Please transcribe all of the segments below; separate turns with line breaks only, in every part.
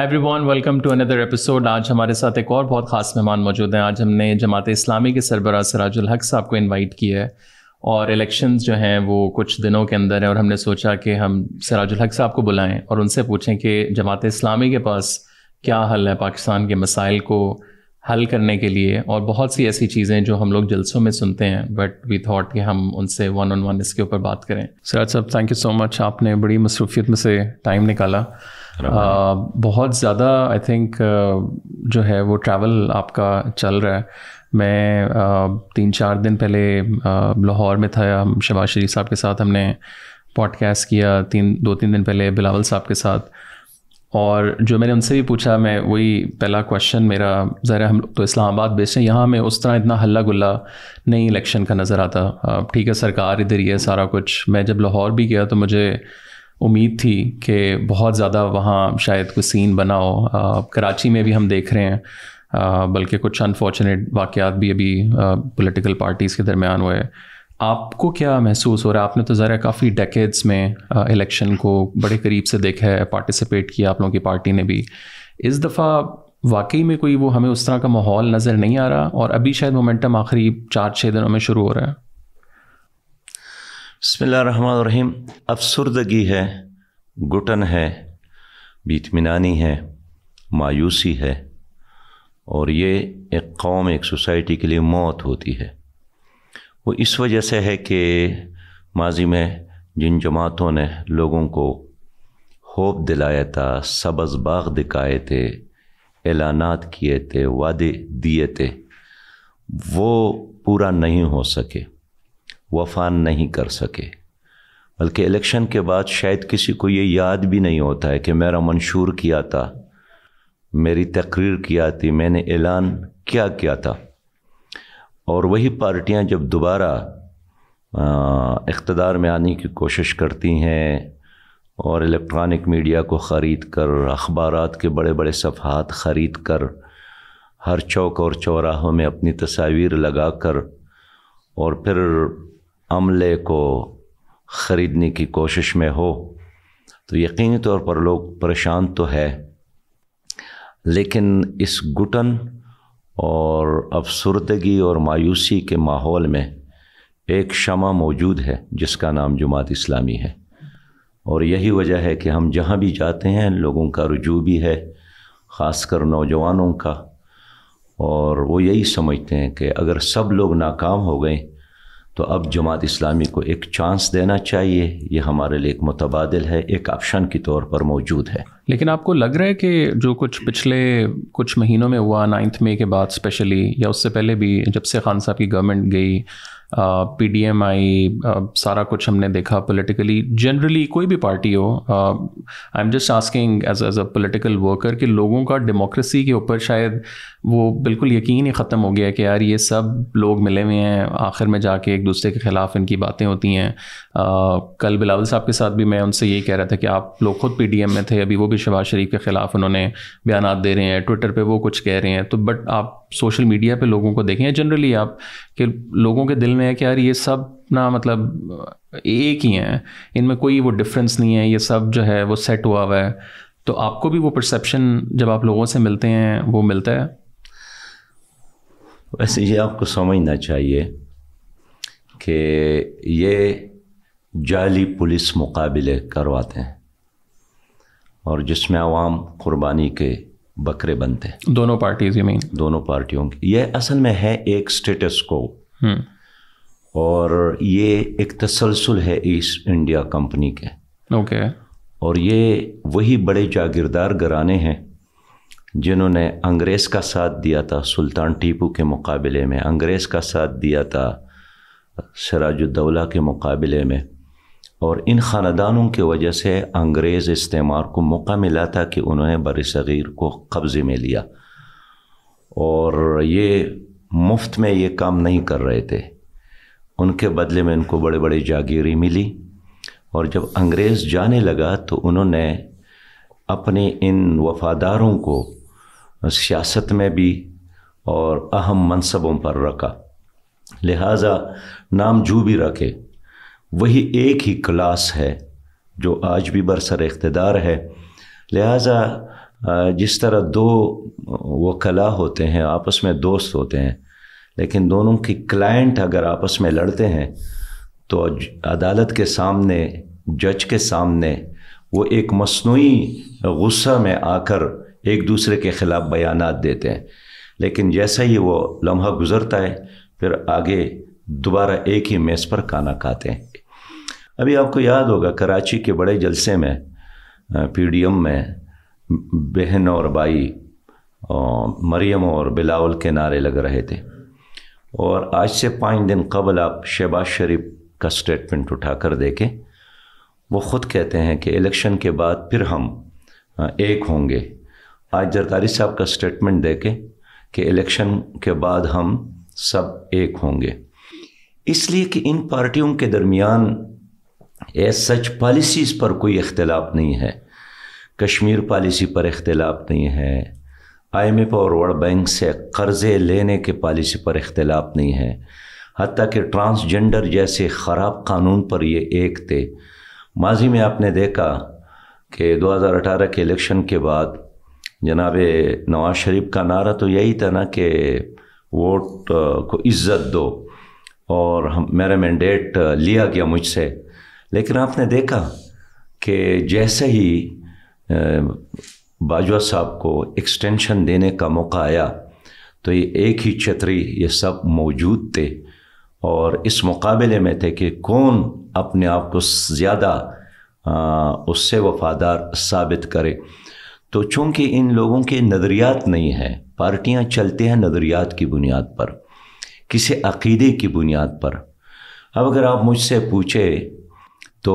Every one welcome to another episode आज हमारे साथ एक और बहुत ख़ास मेहमान मौजूद हैं आज हमने जमात इस्लामी के सरबराह सराजुल हक साहब को इन्वाइट किया है और इलेक्शंस जो हैं वो कुछ दिनों के अंदर हैं और हमने सोचा कि हम सराजुल हक साहब को बुलाएं और उनसे पूछें कि जमात इस्लामी के पास क्या हल है पाकिस्तान के मसाइल को हल करने के लिए और बहुत सी ऐसी चीज़ें जो हम लोग जलसों में सुनते हैं बट वी थॉट कि हम उनसे वन ऑन वन इसके ऊपर बात करें सराज साहब थैंक यू सो मच आपने बड़ी मसरूफियत में से टाइम निकाला बहुत ज़्यादा आई थिंक जो है वो ट्रैवल आपका चल रहा है मैं तीन चार दिन पहले लाहौर में था शबाज शरीफ साहब के साथ हमने पॉडकास्ट किया तीन दो तीन दिन पहले बिलावल साहब के साथ और जो मैंने उनसे भी पूछा मैं वही पहला क्वेश्चन मेरा ज़रा हम लोग तो इस्लामाबाद बेचते हैं यहाँ में उस तरह इतना हल्ला गुल्ला नहीं इलेक्शन का नज़र आता ठीक है सरकार इधर ही है सारा कुछ मैं जब लाहौर भी गया तो मुझे उम्मीद थी कि बहुत ज़्यादा वहाँ शायद कुछ सीन बना हो कराची में भी हम देख रहे हैं बल्कि कुछ अनफॉर्चुनेट वाक़ात भी अभी पॉलिटिकल पार्टीज़ के दरमियान हुए आपको क्या महसूस हो रहा है आपने तो ज़रा काफ़ी डेकेड्स में इलेक्शन को बड़े करीब से देखा है पार्टिसिपेट किया आप लोगों की पार्टी ने भी इस दफ़ा वाकई में कोई वो हमें उस तरह का माहौल नज़र नहीं आ रहा और अभी शायद मोमेंटम आखिरी चार छः दिनों में शुरू हो रहा है
बसमीम अफसरदगी है घुटन है बीतमिनानी है मायूसी है और ये एक कौम एक सोसाइटी के लिए मौत होती है वो इस वजह से है कि माजी में जिन जमातों ने लोगों को होप दिलाया था सब्ज़ बाग दिखाए थे ऐलाना किए थे वादे दिए थे वो पूरा नहीं हो सके वफा नहीं कर सके बल्कि इलेक्शन के बाद शायद किसी को ये याद भी नहीं होता है कि मेरा मंशूर किया था मेरी तकरीर किया थी मैंने ऐलान क्या किया था और वही पार्टियां जब दोबारा इकतदार में आने की कोशिश करती हैं और इलेक्ट्रॉनिक मीडिया को ख़रीद कर अखबार के बड़े बड़े सफ़ात ख़रीद कर हर चौक और चौराहों में अपनी तस्वीर लगा कर और फिर अमले को ख़रीदने की कोशिश में हो तो यकीनी तौर पर लोग परेशान तो है लेकिन इस घुटन और अफसरदगी और मायूसी के माहौल में एक शमा मौजूद है जिसका नाम जुमात इस्लामी है और यही वजह है कि हम जहाँ भी जाते हैं लोगों का रुजू भी है ख़ासकर नौजवानों का और वो यही समझते हैं कि अगर सब लोग नाकाम हो गए तो अब जमात इस्लामी को एक चांस देना चाहिए ये हमारे लिए एक मुतबादल है एक ऑप्शन के तौर पर मौजूद है
लेकिन आपको लग रहा है कि जो कुछ पिछले कुछ महीनों में हुआ नाइन्थ मई के बाद स्पेशली या उससे पहले भी जब से खान साहब की गवर्नमेंट गई पी डी एम आई सारा कुछ हमने देखा पोलिटिकली जनरली कोई भी पार्टी हो I M just asking as as a political worker कि लोगों का डेमोक्रेसी के ऊपर शायद वो बिल्कुल यकीन ही ख़त्म हो गया कि यार ये सब लोग मिले हुए हैं आखिर में जाके एक दूसरे के ख़िलाफ़ इनकी बातें होती हैं कल बिलावल साहब के साथ भी मैं उनसे यही कह रहा था कि आप लोग खुद पी डी एम में थे अभी वो भी शहबाज शरीफ के ख़िलाफ़ उन्होंने बयान दे रहे हैं ट्विटर पर वो कुछ कह रहे हैं तो बट आप सोशल मीडिया पर लोगों को देखें जनरली आप कि लोगों के दिल फील में है कि यार ये सब ना मतलब एक ही हैं इनमें कोई वो डिफरेंस नहीं है ये सब जो है वो सेट हुआ हुआ है तो आपको भी वो परसेप्शन जब आप लोगों से मिलते हैं वो मिलता है
वैसे ये आपको समझना चाहिए कि ये जाली पुलिस मुकाबले करवाते हैं और जिसमें आवाम कुर्बानी के बकरे बनते हैं दोनों पार्टीज मीन दोनों पार्टियों की यह असल में है एक स्टेटस हम्म। को और ये एक तसलसल है इस इंडिया कंपनी के ओके okay. और ये वही बड़े जागीरदार घराने हैं जिन्होंने अंग्रेज़ का साथ दिया था सुल्तान टीपू के मुकाबले में अंग्रेज़ का साथ दिया था सराजुद्दौला के मुकाबले में और इन ख़ानदानों की वजह से अंग्रेज़ इस्तेमार को मौका मिला था कि उन्होंने बर सग़ीर को कब्ज़े में लिया और ये मुफ्त में ये काम नहीं कर रहे थे उनके बदले में इनको बड़े बड़े जागीरी मिली और जब अंग्रेज़ जाने लगा तो उन्होंने अपने इन वफ़ादारों को सियासत में भी और अहम मनसबों पर रखा लिहाजा नाम जू भी रखे वही एक ही क्लास है जो आज भी बरसर इकतदार है लिहाजा जिस तरह दो वकला होते हैं आपस में दोस्त होते हैं लेकिन दोनों की क्लाइंट अगर आपस में लड़ते हैं तो अदालत के सामने जज के सामने वो एक मसनू गुस्सा में आकर एक दूसरे के ख़िलाफ़ बयान देते हैं लेकिन जैसा ही वो लम्हा गुज़रता है फिर आगे दोबारा एक ही मेज़ पर खाना खाते हैं अभी आपको याद होगा कराची के बड़े जलसे में पीडीएम में बहन और भाई मरियम और बिलावल के नारे लग रहे थे और आज से पाँच दिन कबल आप शहबाज शरीफ का स्टेटमेंट उठा कर देखें वो ख़ुद कहते हैं कि इलेक्शन के बाद फिर हम एक होंगे आज जरदारी साहब का स्टेटमेंट देखें कि इलेक्शन के बाद हम सब एक होंगे इसलिए कि इन पार्टियों के दरमियान ए सच पॉलिसीज़ पर कोई इख्तलाफ नहीं है कश्मीर पॉलिसी पर इख्तलाफ नहीं है आईएमएफ और वर्ल्ड बैंक से कर्ज़े लेने के पॉलिसी पर इख्तलाफ नहीं है हती कि ट्रांसजेंडर जैसे ख़राब कानून पर ये एक थे माजी में आपने देखा कि 2018 के इलेक्शन के बाद जनाब नवाज शरीफ का नारा तो यही था ना कि वोट को इज़्ज़त दो और हम मेरा मैंडेट लिया गया मुझसे लेकिन आपने देखा कि जैसे ही बाजवा साहब को एक्सटेंशन देने का मौका आया तो ये एक ही छतरी ये सब मौजूद थे और इस मुकाबले में थे कि कौन अपने आप को ज़्यादा उससे वफादार साबित करे तो चूंकि इन लोगों के नज़रियात नहीं हैं पार्टियां चलते हैं नज़रियात की बुनियाद पर किसी अकीदे की बुनियाद पर अब अगर आप मुझसे पूछे तो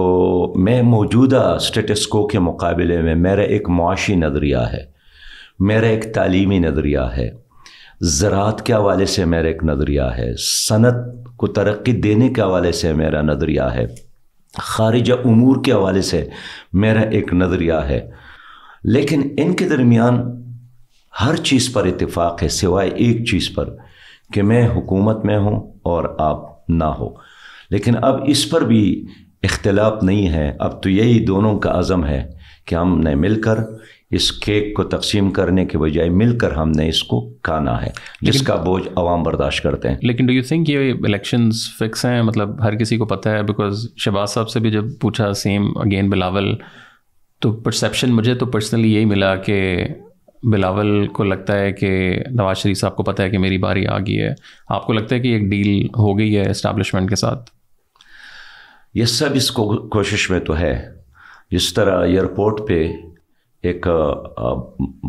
मैं मौजूदा स्टेटस्को के मुकाबले में मेरा एक मुआशी नज़रिया है मेरा एक तालीमी नज़रिया है ज़रात के हवाले से मेरा एक नज़रिया है सनत को तरक्की देने के हवाले से मेरा नज़रिया है खारिज उमूर के हवाले से मेरा एक नज़रिया है लेकिन इनके दरमियान हर चीज़ पर इतफ़ाक़ है सिवाय एक चीज़ पर कि मैं हुकूमत में हूँ और आप ना हो लेकिन अब इस पर भी इख्तलाफ नहीं है अब तो यही दोनों का आज़म है कि हमने मिलकर इस केक को तकसीम करने के बजाय मिलकर हमने इसको खाना है जिसका बोझ आवाम बर्दाश्त करते हैं
लेकिन डू यू थिंक ये इलेक्शन फिक्स हैं मतलब हर किसी को पता है बिकॉज शहबाज साहब से भी जब पूछा सेम अगेन बिलावल तो परसेप्शन मुझे तो पर्सनली यही मिला कि बिलावल को लगता है कि नवाज शरीफ साहब को पता है कि मेरी बारी आ गई है आपको लगता है कि एक डील हो गई है इस्टबलिशमेंट के साथ
ये सब इस को, कोशिश में तो है जिस तरह एयरपोर्ट पे एक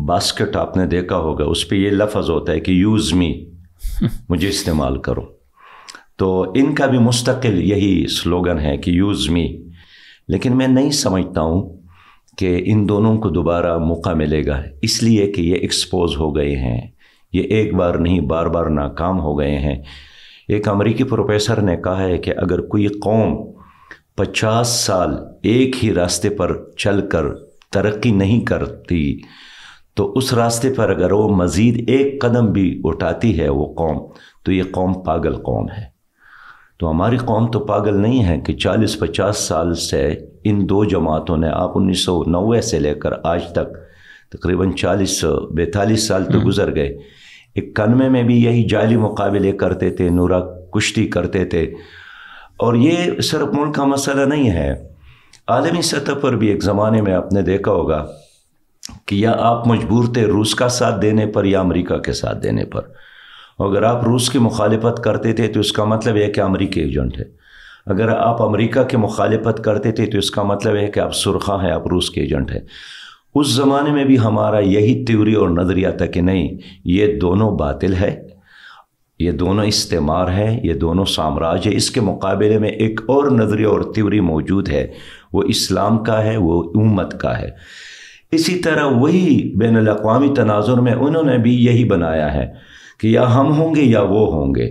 बास्केट आपने देखा होगा उस पर यह लफज होता है कि यूज़ मी मुझे इस्तेमाल करो तो इनका भी मुस्तकिल यही स्लोगन है कि यूज़ मी लेकिन मैं नहीं समझता हूँ कि इन दोनों को दोबारा मौका मिलेगा इसलिए कि ये एक्सपोज हो गए हैं ये एक बार नहीं बार बार नाकाम हो गए हैं एक अमरीकी प्रोफेसर ने कहा है कि अगर कोई कौम पचास साल एक ही रास्ते पर चलकर तरक्की नहीं करती तो उस रास्ते पर अगर वो मज़ीद एक कदम भी उठाती है वो कौम तो ये कौम पागल कौम है तो हमारी कौम तो पागल नहीं है कि 40-50 साल से इन दो जमातों ने आप उन्नीस से लेकर आज तक तकरीबन 40 बैतालीस साल तो हम्म। गुजर गए इक्यानवे में भी यही जाली मुकाबले करते थे नूरा कुश्ती करते थे और ये सिर्फ मुल्क का मसला नहीं है आलमी सतह पर भी एक ज़माने में आपने देखा होगा कि या आप मजबूर थे रूस का साथ देने पर या अमेरिका के साथ देने पर अगर आप रूस की मुखालफत करते थे तो इसका मतलब यह कि अमरीकी एजेंट है अगर आप अमेरिका की मुखालफत करते थे तो इसका मतलब है कि आप सुरखा हैं आप रूस के एजेंट हैं उस ज़माने में भी हमारा यही त्योरी और नज़रिया था कि नहीं ये दोनों बातिल है ये दोनों इस्तेमार हैं ये दोनों साम्राज्य है इसके मुकाबले में एक और नज़रिया और त्योरी मौजूद है वो इस्लाम का है वो उम्मत का है इसी तरह वही बैन अवी तनाजुर में उन्होंने भी यही बनाया है कि या हम होंगे या वो होंगे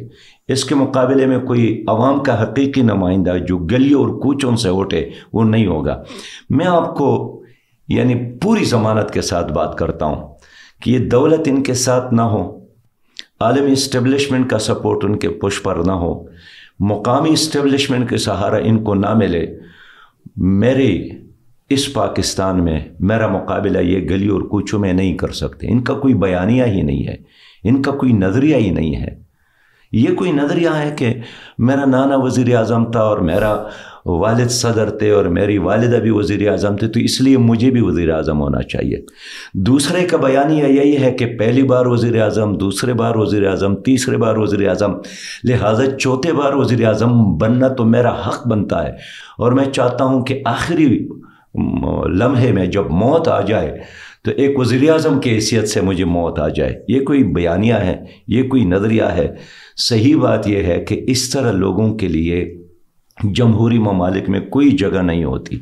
इसके मुकाबले में कोई आवाम का हकीकी नुमाइंदा जो गलियों और कूचों से उठे वो नहीं होगा मैं आपको यानी पूरी ज़मानत के साथ बात करता हूँ कि ये दौलत इनके साथ ना हो आलमी इस्टेबलिशमेंट का सपोर्ट उनके पुश पर ना हो मुकामी इस्टेबलिशमेंट के सहारा इनको ना मिले मेरे इस पाकिस्तान में मेरा मुकाबला ये गली और कूचों में नहीं कर सकते इनका कोई बयानिया ही नहीं है इनका कोई नज़रिया ही नहीं है ये कोई नज़रिया है कि मेरा नाना वज़ी अजम था और मेरा वालद सदर थे और मेरी वालदा भी वज़ी अजम थे तो इसलिए मुझे भी वज़ी अजम होना चाहिए दूसरे का बयानिया यही है कि पहली बार वज़ी अजम दूसरे बार वज़ी अजम तीसरे बार वज़ी अजम लिहाजा चौथे बार वज़ी अजम बनना तो मेरा हक बनता है और मैं चाहता हूँ कि आखिरी लम्हे में जब मौत आ जाए तो एक वज़ी अजम की हैसियत से मुझे मौत आ जाए ये कोई बयानिया है ये कोई नज़रिया है सही बात यह है कि इस तरह लोगों के लिए जमहूरी ममालिक में कोई जगह नहीं होती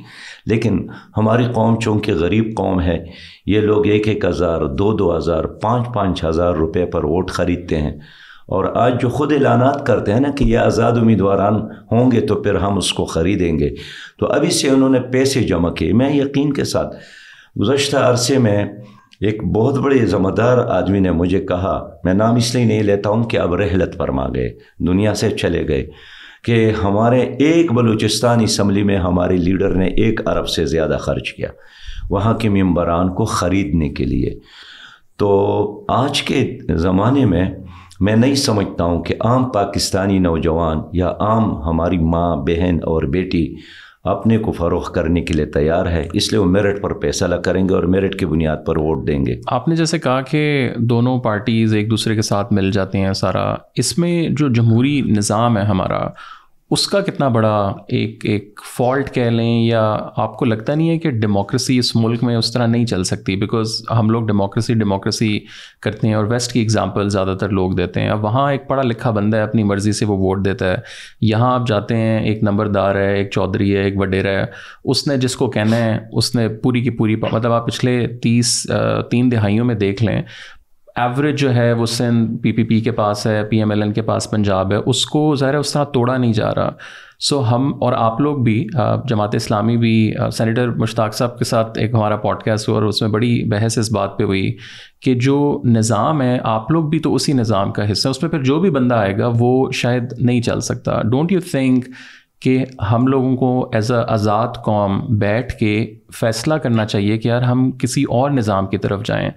लेकिन हमारी कौम चूँकि गरीब कौम है ये लोग एक एक हज़ार दो दो हज़ार पाँच पाँच हज़ार रुपये पर वोट ख़रीदते हैं और आज जो ख़ुद ऐलानात करते हैं ना कि ये आज़ाद उम्मीदवार होंगे तो फिर हम उसको ख़रीदेंगे तो अभी से उन्होंने पैसे जमा किए मैं यकीन के साथ गुज्त अरसे में एक बहुत बड़े ज़िम्मेदार आदमी ने मुझे कहा मैं नाम इसलिए नहीं लेता हूँ कि अब रहलत फरमा गए दुनिया से चले गए कि हमारे एक बलूचिस्तान इसम्बली में हमारे लीडर ने एक अरब से ज़्यादा खर्च किया वहाँ के मम्बरान को ख़रीदने के लिए तो आज के ज़माने में मैं नहीं समझता हूँ कि आम पाकिस्तानी नौजवान या आम हमारी माँ बहन और बेटी अपने को फ़रोख करने के लिए तैयार है इसलिए वो मेरिट पर पैसा लग करेंगे और मेरिट की बुनियाद पर वोट देंगे
आपने जैसे कहा कि दोनों पार्टीज़ एक दूसरे के साथ मिल जाती हैं सारा इसमें जो जमहूरी निज़ाम है हमारा उसका कितना बड़ा एक एक फॉल्ट कह लें या आपको लगता नहीं है कि डेमोक्रेसी इस मुल्क में उस तरह नहीं चल सकती बिकॉज हम लोग डेमोक्रेसी डेमोक्रेसी करते हैं और वेस्ट की एग्जांपल ज़्यादातर लोग देते हैं अब वहाँ एक पढ़ा लिखा बंदा है अपनी मर्ज़ी से वो वोट देता है यहाँ आप जाते हैं एक नंबरदार है एक चौधरी है एक वडेरा है उसने जिसको कहना है उसने पूरी की पूरी मतलब आप पिछले तीस तीन दिहाइयों में देख लें एवरेज जो है वो सिंध पीपीपी के पास है पीएमएलएन के पास पंजाब है उसको ज़ाहिर है उस तरह तोड़ा नहीं जा रहा सो so, हम और आप लोग भी जमात इस्लामी भी सेनेटर मुश्ताक साहब के साथ एक हमारा पॉडकास्ट हुआ और उसमें बड़ी बहस इस बात पे हुई कि जो निज़ाम है आप लोग भी तो उसी निज़ाम का हिस्सा है उसमें फिर जो भी बंदा आएगा वो शायद नहीं चल सकता डोंट यू थिंक कि हम लोगों को एज अ आज़ाद कौम बैठ के फ़ैसला करना चाहिए कि यार हम किसी और निज़ाम की तरफ जाएं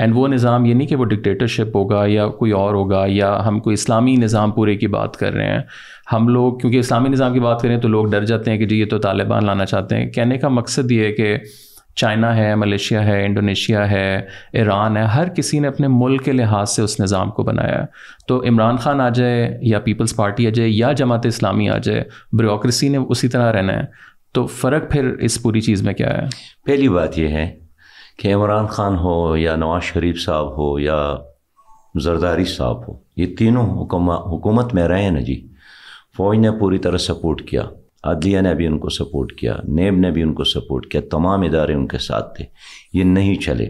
एंड वो निज़ाम ये नहीं कि वो डिक्टेटरशिप होगा या कोई और होगा या हम कोई इस्लामी निज़ाम पूरे की बात कर रहे हैं हम लोग क्योंकि इस्लामी निज़ाम की बात करें तो लोग डर जाते हैं कि जी ये तो तालिबान लाना चाहते हैं कहने का मकसद ये है कि चाइना है मलेशिया है इंडोनेशिया है ईरान है हर किसी ने अपने मुल्क के लिहाज से उस निज़ाम को बनाया तो इमरान खान आ जाए या पीपल्स पार्टी आ जाए या जमात इस्लामी आ जाए ब्रोक्रेसी ने उसी तरह रहना है तो फ़र्क फिर इस पूरी चीज़ में क्या है
पहली बात यह है कि इमरान ख़ान हो या नवाज़ शरीफ साहब हो या जरदारी साहब हो ये तीनों हुकूमत में रहे हैं ना जी फ़ौज ने पूरी तरह सपोर्ट किया अदलिया ने भी उनको सपोर्ट किया नेब ने भी उनको सपोर्ट किया तमाम इदारे उनके साथ थे ये नहीं चले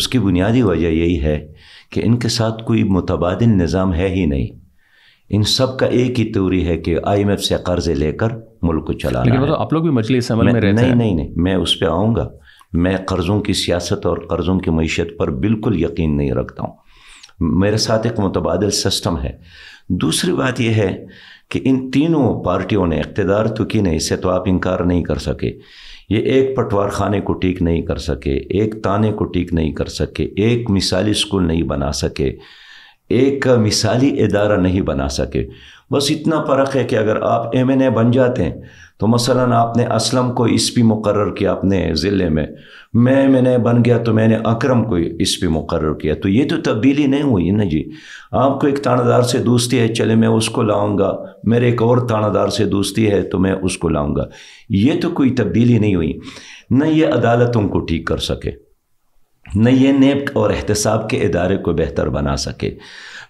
उसकी बुनियादी वजह यही है कि इनके साथ कोई मुतबाद निज़ाम है ही नहीं इन सब का एक ही तोरी है कि आईएमएफ से कर्ज़े लेकर मुल्क को चलाना लेकिन मतलब आप लोग भी मछली समझ में रहते नहीं, नहीं नहीं नहीं मैं उस पर आऊँगा मैं कर्ज़ों की सियासत और कर्ज़ों की मीशत पर बिल्कुल यकीन नहीं रखता हूँ मेरे साथ एक मुतबाद सिस्टम है दूसरी बात यह है कि इन तीनों पार्टियों ने इकतदार तो की नहीं इसे तो आप इनकार नहीं कर सके ये एक पटवार खाने को ठीक नहीं कर सके एक ताने को ठीक नहीं कर सके एक मिसाली स्कूल नहीं बना सके एक मिसाली इदारा नहीं बना सके बस इतना फ़र्क है कि अगर आप एम एन ए बन जाते हैं तो मसला आपने असलम को इस पी मुकर किया अपने ज़िले में मैं मैंने बन गया तो मैंने अक्रम को इस पी मुकर किया तो ये तो तब्दीली नहीं हुई ना जी आपको एक तानादार से दोस्ती है चले मैं उसको लाऊंगा मेरे एक और तानादार से दोस्ती है तो मैं उसको लाऊंगा ये तो कोई तब्दीली नहीं हुई न ये अदालतों को ठीक कर सके न ये नेक और एहतसाब के इदारे को बेहतर बना सके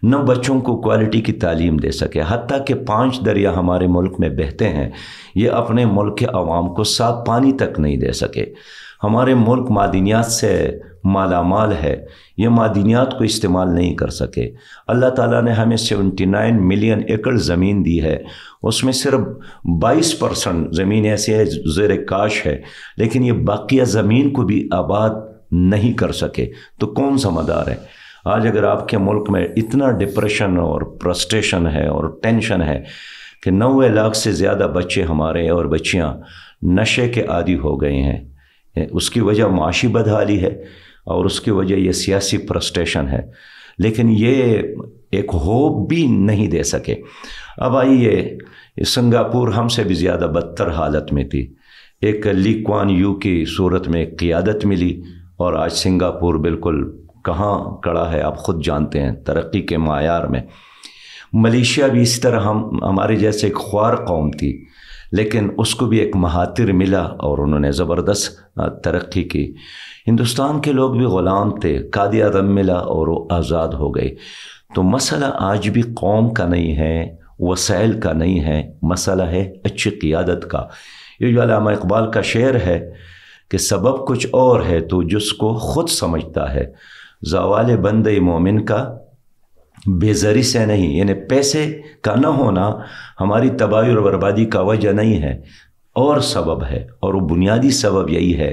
न बच्चों को क्वालिटी की तालीम दे सके हती कि पाँच दरिया हमारे मुल्क में बहते हैं ये अपने मुल्क के अवाम को साफ पानी तक नहीं दे सके हमारे मुल्क मादनियात से मालामाल है ये मादनियात को इस्तेमाल नहीं कर सके अल्लाह ताला ने हमें सेवेंटी नाइन मिलियन एकड़ ज़मीन दी है उसमें सिर्फ बाईस परसेंट ज़मीन ऐसी है जेर काश है लेकिन ये बाकिया ज़मीन को भी आबाद नहीं कर सके तो कौन समझदार है आज अगर आपके मुल्क में इतना डिप्रेशन और प्रस्टेशन है और टेंशन है कि नवे लाख से ज़्यादा बच्चे हमारे और बच्चियाँ नशे के आदि हो गए हैं उसकी वजह माशी बदहाली है और उसकी वजह यह सियासी प्रस्टेशन है लेकिन ये एक होप भी नहीं दे सके अब आइए सिंगापुर हमसे भी ज़्यादा बदतर हालत में थी एक लीकवान यू की सूरत में क़ियादत मिली और आज सिंगापुर बिल्कुल कहाँ कड़ा है आप ख़ुद जानते हैं तरक्की के मैार में मलेशिया भी इस तरह हम हमारे जैसे एक ख्वार कौम थी लेकिन उसको भी एक महातिर मिला और उन्होंने ज़बरदस्त तरक्की की हिंदुस्तान के लोग भी ग़ुलाम थे काद आदम मिला और वो आज़ाद हो गए तो मसला आज भी कौम का नहीं है वसाइल का नहीं है मसला है अच्छी क़ियादत का ये जो इकबाल का शेर है कि सबब कुछ और है तो जिसको ख़ुद समझता है जवाल बंद मोमिन का बेजरी से नहीं यानी पैसे का न होना हमारी तबाही और बर्बादी का वजह नहीं है और सबब है और वो बुनियादी सबब यही है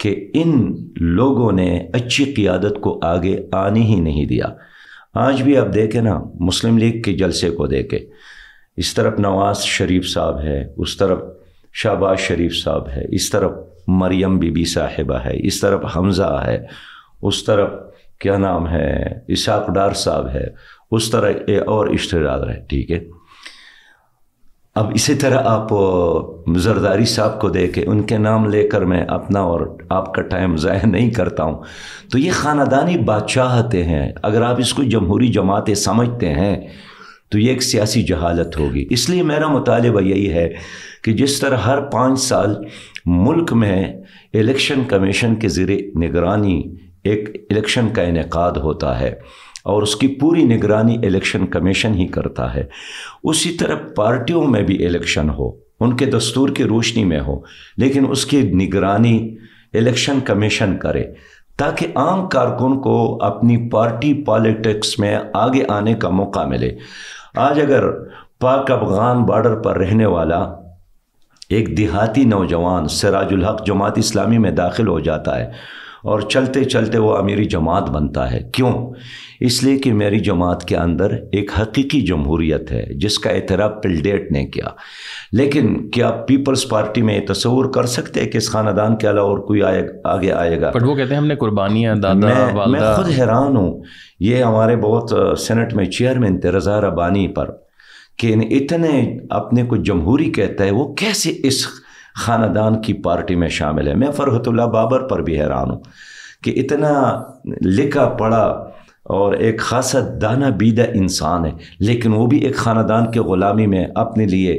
कि इन लोगों ने अच्छी क़ियादत को आगे आने ही नहीं दिया आज भी आप देखें ना मुस्लिम लीग के जलसे को देखें इस तरफ नवाज शरीफ साहब है उस तरफ शहबाज शरीफ साहब है इस तरफ मरियम बीबी साहिबा है इस तरफ हमज़ा है उस तरफ क्या नाम है इसाक डार साहब है उस तरह ए और इश्तेदार है ठीक है अब इसी तरह आप जरदारी साहब को दे के उनके नाम लेकर मैं अपना और आपका टाइम ज़ाय नहीं करता हूँ तो ये ख़ानदानी बादशाहते हैं अगर आप इसको जमहूरी जमातें समझते हैं तो ये एक सियासी जहालत होगी इसलिए मेरा मुतालबा यही है कि जिस तरह हर पाँच साल मुल्क में इलेक्शन कमीशन के ज़र निगरानी एक इलेक्शन का इनका होता है और उसकी पूरी निगरानी इलेक्शन कमीशन ही करता है उसी तरह पार्टियों में भी इलेक्शन हो उनके दस्तूर की रोशनी में हो लेकिन उसकी निगरानी इलेक्शन कमीशन करे ताकि आम कारकुन को अपनी पार्टी पॉलिटिक्स में आगे आने का मौका मिले आज अगर पाक अफगान बॉर्डर पर रहने वाला एक देहाती नौजवान सराजुल हक जमात इस्लामी में दाखिल हो जाता है और चलते चलते वो अमीरी जमात बनता है क्यों इसलिए कि मेरी जमात के अंदर एक हकीकी जमहूरीत है जिसका एतराब पिलडेट ने किया लेकिन क्या पीपल्स पार्टी में तस्वूर कर सकते हैं कि इस ख़ानदान के अलावा और कोई आए, आगे आएगा बट वो कहते हैं हमने कुर्बानियाँ दादा मैं, मैं खुद हैरान हूँ ये हमारे बहुत सेनेट में चेयरमैन थे रजा रबानी पर कि इतने अपने को जमहूरी कहता है वो कैसे इस ख़ानदान की पार्टी में शामिल है मैं फ़रहतुल्ला बाबर पर भी हैरान हूँ कि इतना लिखा पढ़ा और एक खासा दाना बीदा इंसान है लेकिन वो भी एक ख़ानदान के ग़ुलामी में अपने लिए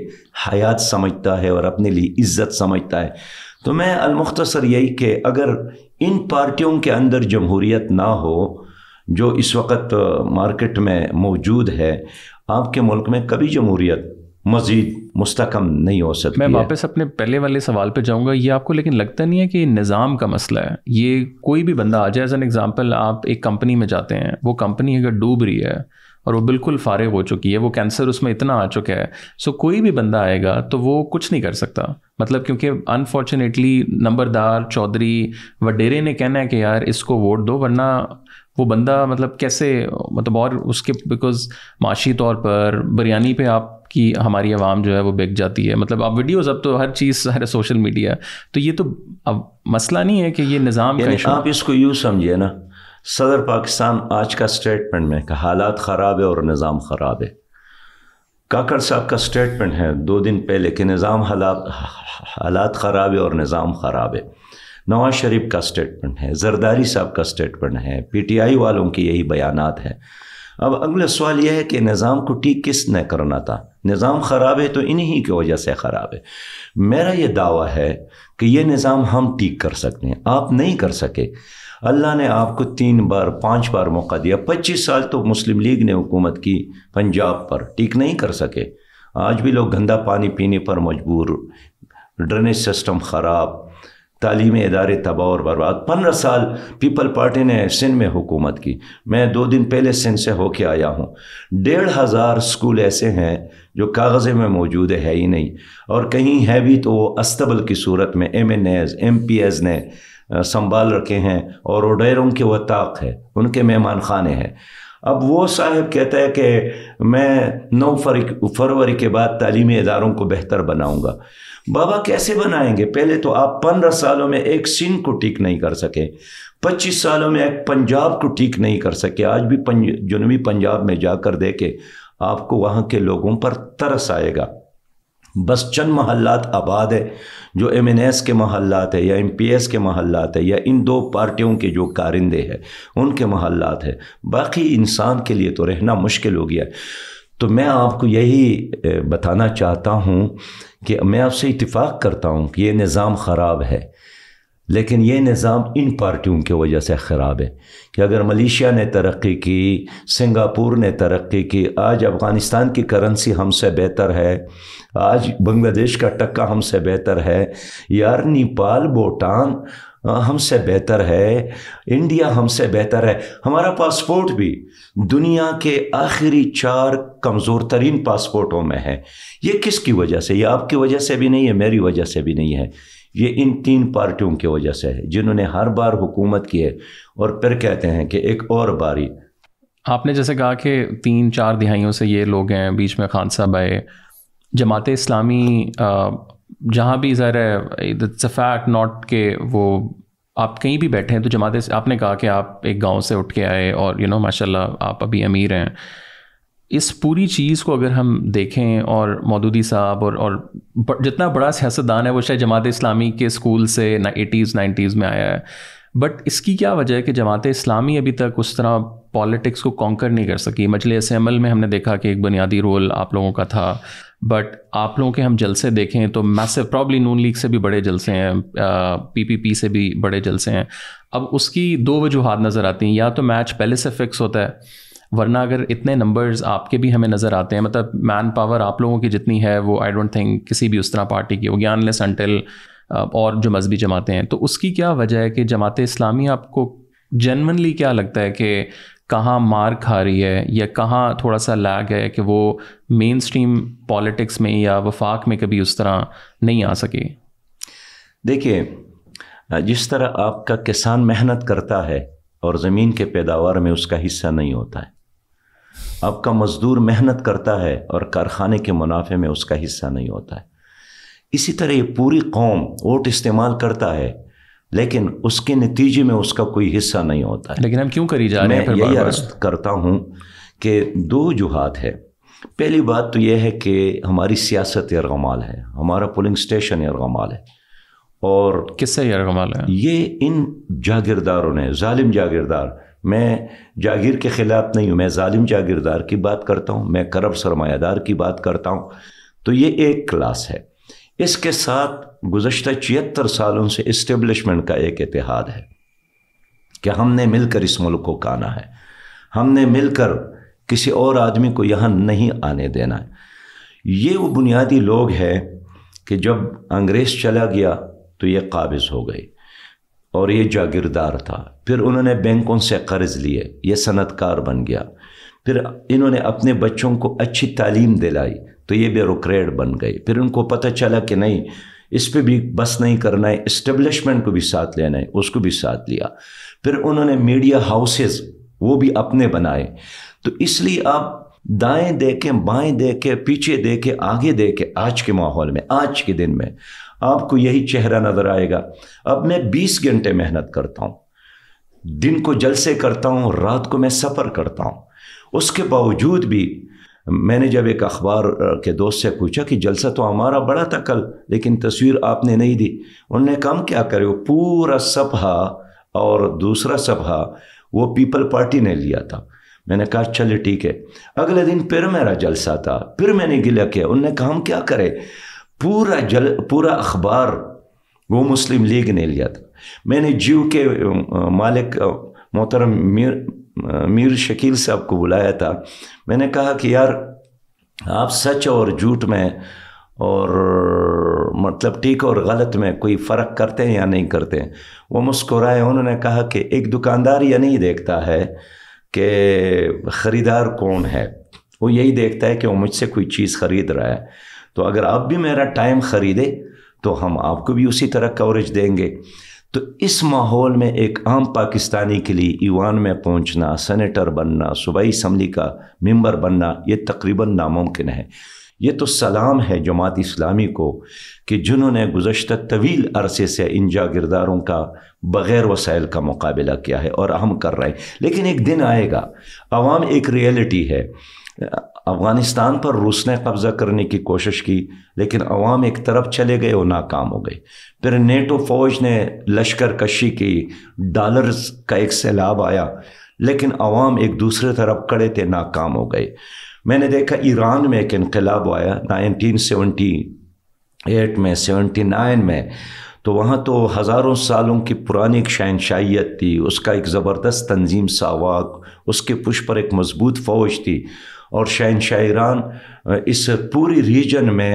हयात समझता है और अपने लिए इज़्ज़त समझता है तो मैं अलमुख्तसर यही कि अगर इन पार्टियों के अंदर जमहूरीत ना हो जो इस वक्त मार्केट में मौजूद है आपके मुल्क में कभी जमहूरीत मजीद मुस्तकम नहीं हो सकती मैं वापस अपने पहले वाले सवाल
पे जाऊंगा ये आपको लेकिन लगता नहीं है कि निज़ाम का मसला है ये कोई भी बंदा आ जाए एज एन एग्ज़ाम्पल आप एक कंपनी में जाते हैं वो कंपनी अगर डूब रही है और वो बिल्कुल फारग हो चुकी है वो कैंसर उसमें इतना आ चुका है सो कोई भी बंदा आएगा तो वो कुछ नहीं कर सकता मतलब क्योंकि अनफॉर्चुनेटली नंबरदार चौधरी वडेरे ने कहना है कि यार इसको वोट दो वरना वो बंदा मतलब कैसे मतलब और उसके बिकॉज माशी तौर पर बिरयानी पे आप कि हमारी आवाम जो है वो बिक जाती है मतलब अब वीडियोस अब तो हर चीज़ हर सोशल मीडिया तो ये तो अब मसला नहीं है कि ये निज़ाम आप
इसको यूँ समझिए ना सदर पाकिस्तान आज का स्टेटमेंट में कि हालात ख़राब है और निज़ाम ख़राब है काकड़ साहब का स्टेटमेंट है दो दिन पहले कि निज़ाम हालात हालात ख़राब है और निज़ाम ख़राब है नवाज शरीफ का स्टेटमेंट है जरदारी साहब का स्टेटमेंट है पीटीआई वालों की यही बयानात है अब अगला सवाल यह है कि निज़ाम को ठीक किसने करना था निज़ाम ख़राब है तो इन्हीं की वजह से ख़राब है मेरा ये दावा है कि ये निज़ाम हम ठीक कर सकते हैं आप नहीं कर सके अल्लाह ने आपको तीन बार पांच बार मौका दिया पच्चीस साल तो मुस्लिम लीग ने हुकूमत की पंजाब पर ठीक नहीं कर सके आज भी लोग गंदा पानी पीने पर मजबूर ड्रेनेज सिस्टम ख़राब तालीमी इदारे तबाह और बर्बाद पंद्रह साल पीपल पार्टी ने सिंध में हुकूमत की मैं दो दिन पहले सिंध से होके आया हूँ डेढ़ हज़ार स्कूल ऐसे हैं जो कागज़े में मौजूद है ही नहीं और कहीं है भी तो वो अस्तबल की सूरत में M N As M P As ने संभाल रखे हैं और ओडेरों के वताक है उनके मेहमान खाने हैं अब वो साहब कहता है कि मैं नौ फरवरी के बाद तालीमी इदारों को बेहतर बनाऊँगा बाबा कैसे बनाएंगे पहले तो आप पंद्रह सालों में एक सिंध को ठीक नहीं कर सके पच्चीस सालों में एक पंजाब को ठीक नहीं कर सके आज भी पंज, जनूबी पंजाब में जाकर देखे आपको वहाँ के लोगों पर तरस आएगा बस चंद महल्लात आबाद है जो एम एन एस के महल्लात है या एम पी एस के महल्लात है या इन दो पार्टियों के जो कारिंदे हैं उनके महल्लात है बाकी इंसान के लिए तो रहना मुश्किल हो गया तो मैं आपको यही बताना चाहता हूँ कि मैं आपसे इतफ़ाक़ करता हूँ कि ये निज़ाम ख़राब है लेकिन ये निज़ाम इन पार्टियों की वजह से ख़राब है कि अगर मलेशिया ने तरक्की की सिंगापुर ने तरक्की की आज अफ़गानिस्तान की करेंसी हमसे बेहतर है आज बांग्लादेश का टक्का हमसे बेहतर है यार नेपाल भूटान हमसे बेहतर है इंडिया हमसे बेहतर है हमारा पासपोर्ट भी दुनिया के आखिरी चार कमज़ोर तरीन पासपोर्टों में है ये किसकी वजह से ये आपकी वजह से भी नहीं है मेरी वजह से भी नहीं है ये इन तीन पार्टियों की वजह से है जिन्होंने हर बार हुकूमत की है और फिर कहते हैं कि एक और बारी
आपने जैसे कहा कि तीन चार दिहाइयों से ये लोग हैं बीच में खान साहब आए जमात इस्लामी जहाँ भी ज़ाहिर है फैक्ट नॉट के वो आप कहीं भी बैठे हैं तो जमात आपने कहा कि आप एक गांव से उठ के आए और यू नो माशाल्लाह आप अभी अमीर हैं इस पूरी चीज़ को अगर हम देखें और मौदूदी साहब और और जितना बड़ा सियासतदान है वो शायद जमात इस्लामी के स्कूल से ना एटीज़ नाइन्टीज़ में आया है बट इसकी क्या वजह है कि जमात इस्लामी अभी तक उस तरह पॉलिटिक्स को कॉन्कर नहीं कर सकी मजलिस अमल में हमने देखा कि एक बुनियादी रोल आप लोगों का था बट आप लोगों के हम जलसे देखें तो मैसे प्रॉब्ली नून लीग से भी बड़े जलसे हैं पीपीपी से भी बड़े जलसे हैं अब उसकी दो वजूहत नज़र आती हैं या तो मैच पहले से फिक्स होता है वरना अगर इतने नंबर्स आपके भी हमें नज़र आते हैं मतलब मैन पावर आप लोगों की जितनी है वो आई डोंट थिंक किसी भी उस तरह पार्टी की होगी अनलेस अनटिल और जो मजहबी जमातें हैं तो उसकी क्या वजह है कि जमात इस्लामी आपको जनवनली क्या लगता है कि कहाँ मार खा रही है या कहाँ थोड़ा सा लैग है कि वो मेन स्ट्रीम पॉलिटिक्स में या वफाक में कभी उस तरह नहीं आ सके
देखिए जिस तरह आपका किसान मेहनत करता है और ज़मीन के पैदावार में उसका हिस्सा नहीं होता है आपका मज़दूर मेहनत करता है और कारखाने के मुनाफे में उसका हिस्सा नहीं होता है इसी तरह ये पूरी कौम वोट इस्तेमाल करता है लेकिन उसके नतीजे में उसका कोई हिस्सा नहीं होता है लेकिन हम क्यों करी जा रहे हैं यही अर्ज करता हूँ कि दो जुहात है पहली बात तो यह है कि हमारी सियासत यरगमाल है हमारा पोलिंग स्टेशन यरगमाल है और किससे यरगमाल है ये इन जागीरदारों ने जालिम जागीरदार मैं जागीर के ख़िलाफ़ नहीं हूँ मैं जालिम जागीरदार की बात करता हूँ मैं करब सरमायादार की बात करता हूँ तो ये एक क्लास है इसके साथ गुजशत छिहत्तर सालों से इस्टेब्लिशमेंट का एक इतिहाद है कि हमने मिलकर इस मुल्क को काना है हमने मिलकर किसी और आदमी को यहाँ नहीं आने देना है ये वो बुनियादी लोग हैं कि जब अंग्रेज़ चला गया तो ये काबिज़ हो गए और ये जागीरदार था फिर उन्होंने बैंकों से कर्ज़ लिए ये सनतकार बन गया फिर इन्होंने अपने बच्चों को अच्छी तालीम दिलाई तो ये बेरोक्रेड बन गए फिर उनको पता चला कि नहीं इस पर भी बस नहीं करना है इस्टेब्लिशमेंट को भी साथ लेना है उसको भी साथ लिया फिर उन्होंने मीडिया हाउसेस वो भी अपने बनाए तो इसलिए आप दाएं देखें बाएं देखें पीछे देखें आगे देखें आज के माहौल में आज के दिन में आपको यही चेहरा नज़र आएगा अब मैं 20 घंटे मेहनत करता हूँ दिन को जलसे करता हूँ रात को मैं सफ़र करता हूँ उसके बावजूद भी मैंने जब एक अखबार के दोस्त से पूछा कि जलसा तो हमारा बड़ा था कल लेकिन तस्वीर आपने नहीं दी उनने कम क्या करे वो पूरा सपहा और दूसरा सपहा वो पीपल पार्टी ने लिया था मैंने कहा चले ठीक है अगले दिन फिर मेरा जलसा था फिर मैंने गिला किया उनने कहा हम क्या करे पूरा जल पूरा अखबार वो मुस्लिम लीग ने लिया था मैंने जीव के मालिक मोहतरम मीर मीर शकील से आपको बुलाया था मैंने कहा कि यार आप सच और झूठ में और मतलब ठीक और गलत में कोई फ़र्क करते हैं या नहीं करते हैं वो मुस्कुराए उन्होंने कहा कि एक दुकानदार ये नहीं देखता है कि ख़रीदार कौन है वो यही देखता है कि वो मुझसे कोई चीज़ ख़रीद रहा है तो अगर आप भी मेरा टाइम ख़रीदे तो हम आपको भी उसी तरह कवरेज देंगे तो इस माहौल में एक आम पाकिस्तानी के लिए ईवान में पहुंचना सेनेटर बनना सूबाई इसम्बली का मेंबर बनना ये तकरीबन नामुमकिन है ये तो सलाम है जमात इस्लामी को कि जिन्होंने गुजशत तवील अरसे से इन जागिरदारों का बग़ैर वसाइल का मुकाबला किया है और अहम कर रहे हैं लेकिन एक दिन आएगा आवाम एक रियलिटी है अफगानिस्तान पर रूस ने कब्ज़ा करने की कोशिश की लेकिन अवाम एक तरफ चले गए और नाकाम हो गए फिर नेटो फौज ने लश्कर कशी की डॉलर्स का एक सैलाब आया लेकिन अवाम एक दूसरे तरफ कड़े थे नाकाम हो गए मैंने देखा ईरान में एक इनकलाब आया नाइनटीन एट में नाइन में तो वहाँ तो हज़ारों सालों की पुरानी एक शहनशाहियत थी उसका एक ज़बरदस्त तंजीम सावाक उसके पुष पर एक मजबूत फ़ौज थी और शाहन शायरान इस पूरी रीजन में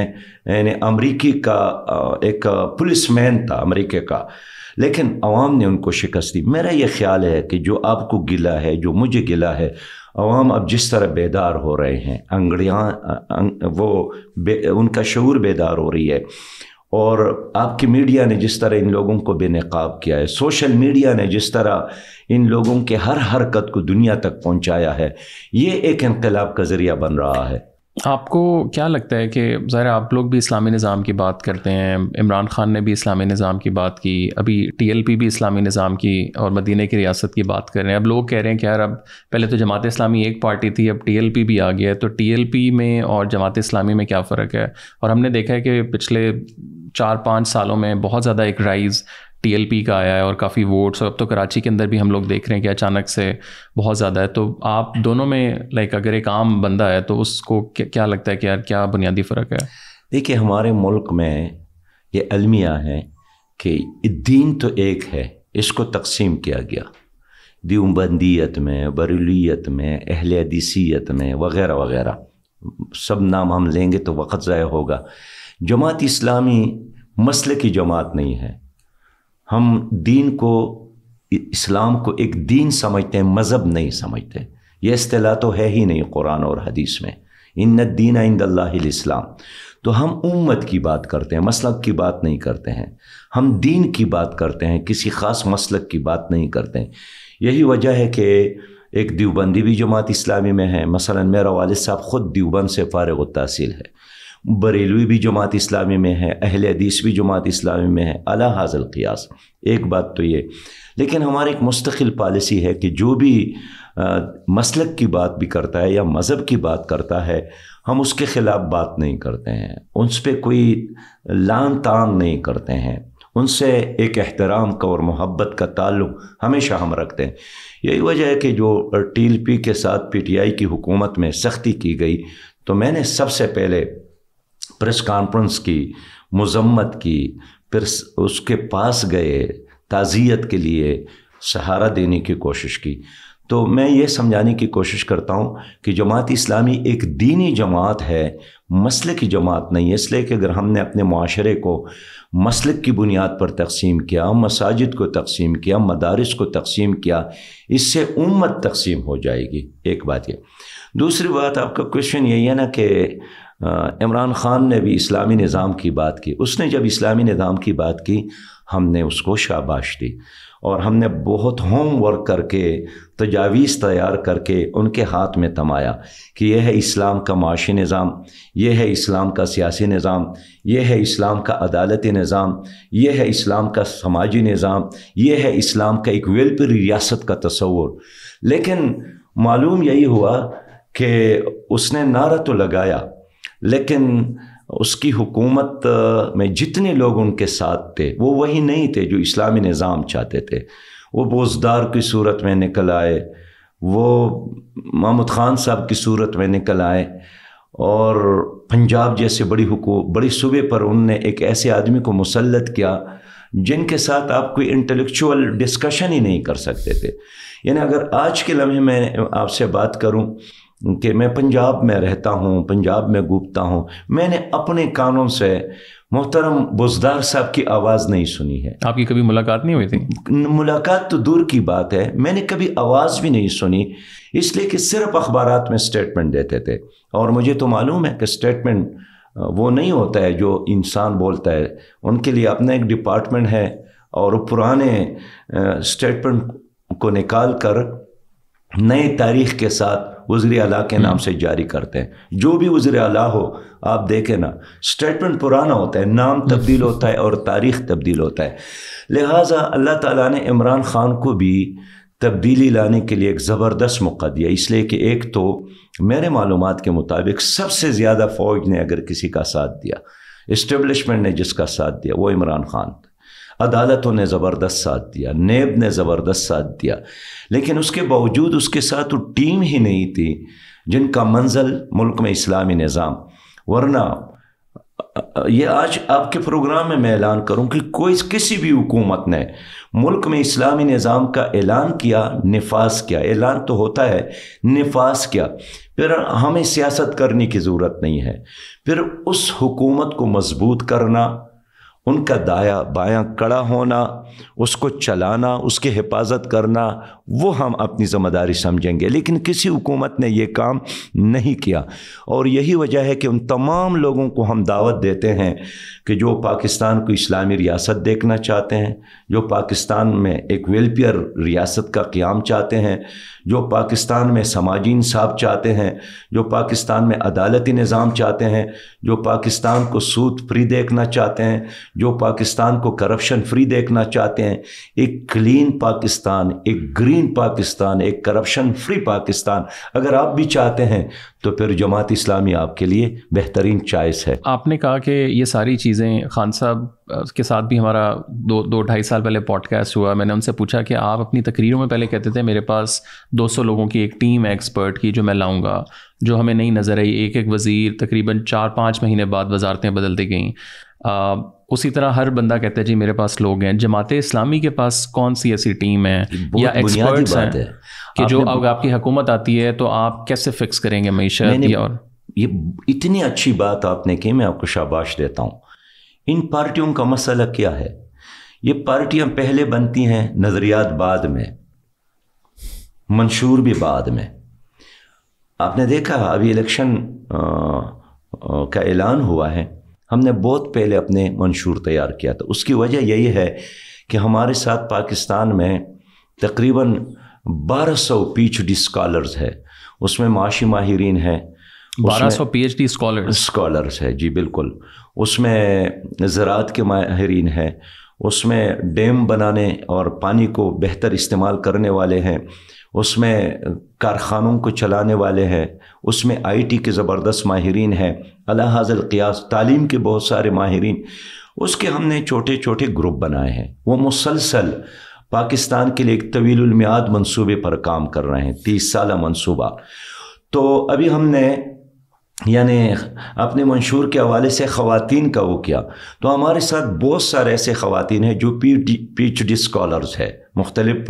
यानी अमरीकी का एक पुलिस मैन था अमरीके का लेकिन आवाम ने उनको शिकस्त दी मेरा ये ख्याल है कि जो आपको गिला है जो मुझे गिला है आवाम अब जिस तरह बेदार हो रहे हैं अंगड़ियाँ वो उनका शूर बेदार हो रही है और आपकी मीडिया ने जिस तरह इन लोगों को बेनकाब किया है सोशल मीडिया ने जिस तरह इन लोगों के हर हरकत को दुनिया तक पहुंचाया है ये एक इनकलाब का ज़रिया बन रहा है आपको
क्या लगता है कि ज़ाहिर आप लोग भी इस्लामी निज़ाम की बात करते हैं इमरान ख़ान ने भी इस्लामी निज़ाम की बात की अभी टीएलपी भी इस्लामी निज़ाम की और मदीने की रियासत की बात कर रहे हैं अब लोग कह रहे हैं कि यार अब पहले तो जमात इस्लामी एक पार्टी थी अब टीएलपी भी आ गया है तो टीएलपी में और जमात इस्लामी में क्या फ़र्क है और हमने देखा है कि पिछले चार पाँच सालों में बहुत ज़्यादा एक राइज़ टीएलपी का आया है और काफ़ी वोट्स और अब तो कराची के अंदर भी हम लोग देख रहे हैं कि अचानक से बहुत ज़्यादा है तो आप दोनों में लाइक अगर एक आम बंदा है तो उसको क्या, क्या लगता है कि
यार क्या बुनियादी फ़र्क है देखिए हमारे मुल्क में ये अलमिया है कि दीन तो एक है इसको तकसीम किया गया दिवबंदियत में बरलीत में अहल हदीसीत में वगैरह वगैरह सब नाम हम लेंगे तो वक़्त ज़ाय होगा जमात इस्लामी मसल की जमात नहीं है हम दीन को इस्लाम को एक दीन समझते हैं मज़हब नहीं समझते ये अतलाह तो है ही नहीं कुरान और हदीस में इन दीन इंद इस्लाम तो हम उम्मत की बात करते हैं मसलक की बात नहीं करते हैं हम दीन की बात करते हैं किसी ख़ास मसलक की बात नहीं करते हैं यही वजह है कि एक दीवबंदी भी जमात इस्लामी में है मसलन मेरा वालद साहब ख़ुद दीवबंद से फ़ारग तासील है बरेलवी भी जमात इस्लामी में है अहल हदीस भी जमात इस्लामी में है अला हाजल क़ियास एक बात तो ये लेकिन हमारी एक मुस्तकिल पॉलिसी है कि जो भी आ, मसलक की बात भी करता है या मज़हब की बात करता है हम उसके ख़िलाफ़ बात नहीं करते हैं उस पर कोई लान तान नहीं करते हैं उनसे एक एहतराम का और मोहब्बत का ताल्लुक हमेशा हम रखते हैं यही वजह है कि जो टी एल पी के साथ पी टी आई की हुकूमत में सख्ती की गई तो मैंने सबसे पहले प्रेस कॉन्फ्रेंस की मजम्मत की फिर उसके पास गए ताज़ियत के लिए सहारा देने की कोशिश की तो मैं ये समझाने की कोशिश करता हूँ कि जमात इस्लामी एक दीनी जमात है मसल की जमात नहीं है इसलिए कि अगर हमने अपने माशरे को मसल की बुनियाद पर तकसीम किया मसाजिद को तकसीम किया मदारस को तकसीम किया इससे उम्मत तकसीम हो जाएगी एक बात ये दूसरी बात आपका क्वेश्चन यही है ना कि इमरान ख़ान ने भी इस्लामी निज़ाम की बात की उसने जब इस्लामी निज़ाम की बात की हमने उसको शाबाश दी और हमने बहुत होमवर्क करके तजावीज़ तैयार करके उनके हाथ में तमाया कि यह है इस्लाम का माशी निज़ाम यह है इस्लाम का सियासी निज़ाम यह है इस्लाम का अदालती निज़ाम यह है इस्लाम का समाजी निज़ाम यह है इस्लाम का एक वेल्पर रियासत का तस्वूर लेकिन मालूम यही हुआ कि उसने नारा तो लगाया लेकिन उसकी हुकूमत में जितने लोग उनके साथ थे वो वही नहीं थे जो इस्लामी निज़ाम चाहते थे वो बोजदार की सूरत में निकल आए वो महमूद ख़ान साहब की सूरत में निकल आए और पंजाब जैसे बड़ी हुकू बड़ी सूबे पर उनने एक ऐसे आदमी को मुसलत किया जिनके साथ आप कोई इंटेलेक्चुअल डिस्कशन ही नहीं कर सकते थे यानी अगर आज के लम्हे में आपसे बात करूं कि मैं पंजाब में रहता हूँ पंजाब में घूमता हूँ मैंने अपने कानों से मोहतरम बुजदार साहब की आवाज़ नहीं सुनी है आपकी कभी मुलाकात नहीं हुई थी मुलाकात तो दूर की बात है मैंने कभी आवाज़ भी नहीं सुनी इसलिए कि सिर्फ अखबार में स्टेटमेंट देते थे और मुझे तो मालूम है कि स्टेटमेंट वो नहीं होता है जो इंसान बोलता है उनके लिए अपना एक डिपार्टमेंट है और पुराने स्टेटमेंट को निकाल कर नए तारीख के साथ वज़र अला के नाम हम्म। से जारी करते हैं जो भी वज़र अला हो आप देखें ना स्टेटमेंट पुराना होता है नाम तब्दील हम्म। होता है और तारीख तब्दील होता है लिहाजा अल्लाह ताला ने इमरान ख़ान को भी तब्दीली लाने के लिए एक ज़बरदस्त मौका दिया इसलिए कि एक तो मेरे मालूम के मुताबिक सबसे ज़्यादा फ़ौज ने अगर किसी का साथ दिया इस्टबलिशमेंट ने जिसका साथ दिया वो इमरान ख़ान अदालतों ने ज़बरदस्त साथ दिया नेब ने ज़बरदस्त साथ दिया लेकिन उसके बावजूद उसके साथ वो टीम ही नहीं थी जिनका मंजिल मुल्क में इस्लामी निज़ाम वरना ये आज आपके प्रोग्राम में मैं ऐलान करूं कि कोई किसी भी हुकूमत ने मुल्क में इस्लामी निज़ाम का ऐलान किया नफास किया ऐलान तो होता है नफास किया फिर हमें सियासत करने की ज़रूरत नहीं है फिर उस हुकूमत को मजबूत करना उनका दाया बायां कड़ा होना उसको चलाना उसकी हिफाजत करना वो हम अपनी ज़िम्मेदारी समझेंगे लेकिन किसी हुकूमत ने ये काम नहीं किया और यही वजह है कि उन तमाम लोगों को हम दावत देते हैं कि जो पाकिस्तान को इस्लामी रियासत देखना चाहते हैं जो पाकिस्तान में एक वेलफेयर रियासत का क्याम चाहते हैं जो पाकिस्तान में समाजी इंसाफ चाहते हैं जो पाकिस्तान में अदालती निज़ाम चाहते हैं जो पाकिस्तान को सूद फ्री देखना चाहते हैं जो पाकिस्तान को करप्शन फ्री देखना चाहते हैं एक क्लीन पाकिस्तान एक ग्रीन ग्रीन पाकिस्तान एक करप्शन फ्री पाकिस्तान अगर आप भी चाहते हैं तो फिर जमात इस्लामी आपके लिए बेहतरीन चॉइस है
आपने कहा कि ये सारी चीज़ें खान साहब के साथ भी हमारा दो दो ढाई साल पहले पॉडकास्ट हुआ मैंने उनसे पूछा कि आप अपनी तकरीरों में पहले कहते थे मेरे पास 200 लोगों की एक टीम है एक्सपर्ट की जो मैं लाऊंगा जो हमें नहीं नज़र आई एक एक वज़ीर तकरीबन चार पाँच महीने बाद वजारतें बदलती गईं उसी तरह हर बंदा कहता है जी मेरे पास लोग हैं जमात इस्लामी के पास कौन सी ऐसी टीम है या एक्सपर्ट्स हैं है। कि जो अब आपकी हुकूमत आती है तो आप कैसे फिक्स करेंगे मीशत और
ये इतनी अच्छी बात आपने की मैं आपको शाबाश देता हूँ इन पार्टियों का मसला क्या है ये पार्टियां पहले बनती हैं नज़रियात बाद में मंशूर भी बाद में आपने देखा अभी इलेक्शन का ऐलान हुआ है हमने बहुत पहले अपने मंशूर तैयार किया था उसकी वजह यही है कि हमारे साथ पाकिस्तान में तकरीबन 1200 डी स्कॉलर्स है उसमें माशी माहरीन हैं बारह सौ P H D scholars scholars है जी बिल्कुल उसमें ज़रात के माहरीन हैं उसमें डैम बनाने और पानी को बेहतर इस्तेमाल करने वाले हैं उसमें कारखानों को चलाने वाले हैं उसमें आईटी के ज़बरदस्त माहरीन हैं अला हाजल क़ियास तालीम के बहुत सारे माहरीन उसके हमने छोटे छोटे ग्रुप बनाए हैं वो मुसलसल पाकिस्तान के लिए एक तवीलमियाद मनसूबे पर काम कर रहे हैं तीस साल मनसूबा तो अभी हमने यानी अपने मंशूर के हवाले से ख़वान का वो किया तो हमारे साथ बहुत सारे ऐसे ख़वातीन हैं जो P D P H D scholars है मुख्तलिफ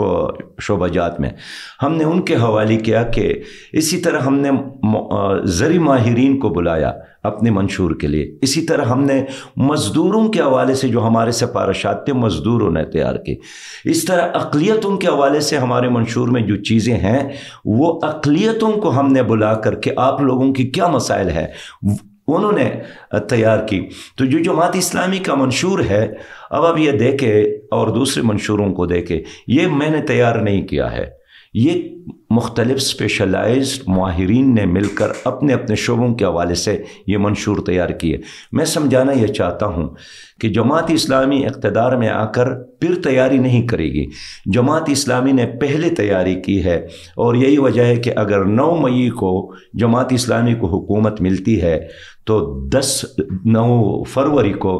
शोबाजात में हमने उनके हवाले किया कि इसी तरह हमने ज़री माहरीन को बुलाया अपने मंशूर के लिए इसी तरह हमने मज़दूरों के हवाले से जो हमारे सिफारशात थे मज़दूरों ने तैयार की इस तरह अकलीतों के हवाले से हमारे मंशूर में जो चीज़ें हैं वो अकलीतों को हमने बुला करके आप लोगों की क्या मसाइल है उन्होंने तैयार की तो जो जमात इस्लामी का मंशूर है अब अब ये देखे और दूसरे मंशूरों को देखे ये मैंने तैयार नहीं किया है ये मुख्तलिफ स्पेशलाइज माहरीन ने मिलकर अपने अपने शोबों के हवाले से ये मंशूर तैयार किए मैं समझाना यह चाहता हूँ कि जमात इस्लामी इकतदार में आकर फिर तैयारी नहीं करेगी जमात इस्लामी ने पहले तैयारी की है और यही वजह है कि अगर 9 मई को जमात इस्लामी को हुकूमत मिलती है तो 10 9 फरवरी को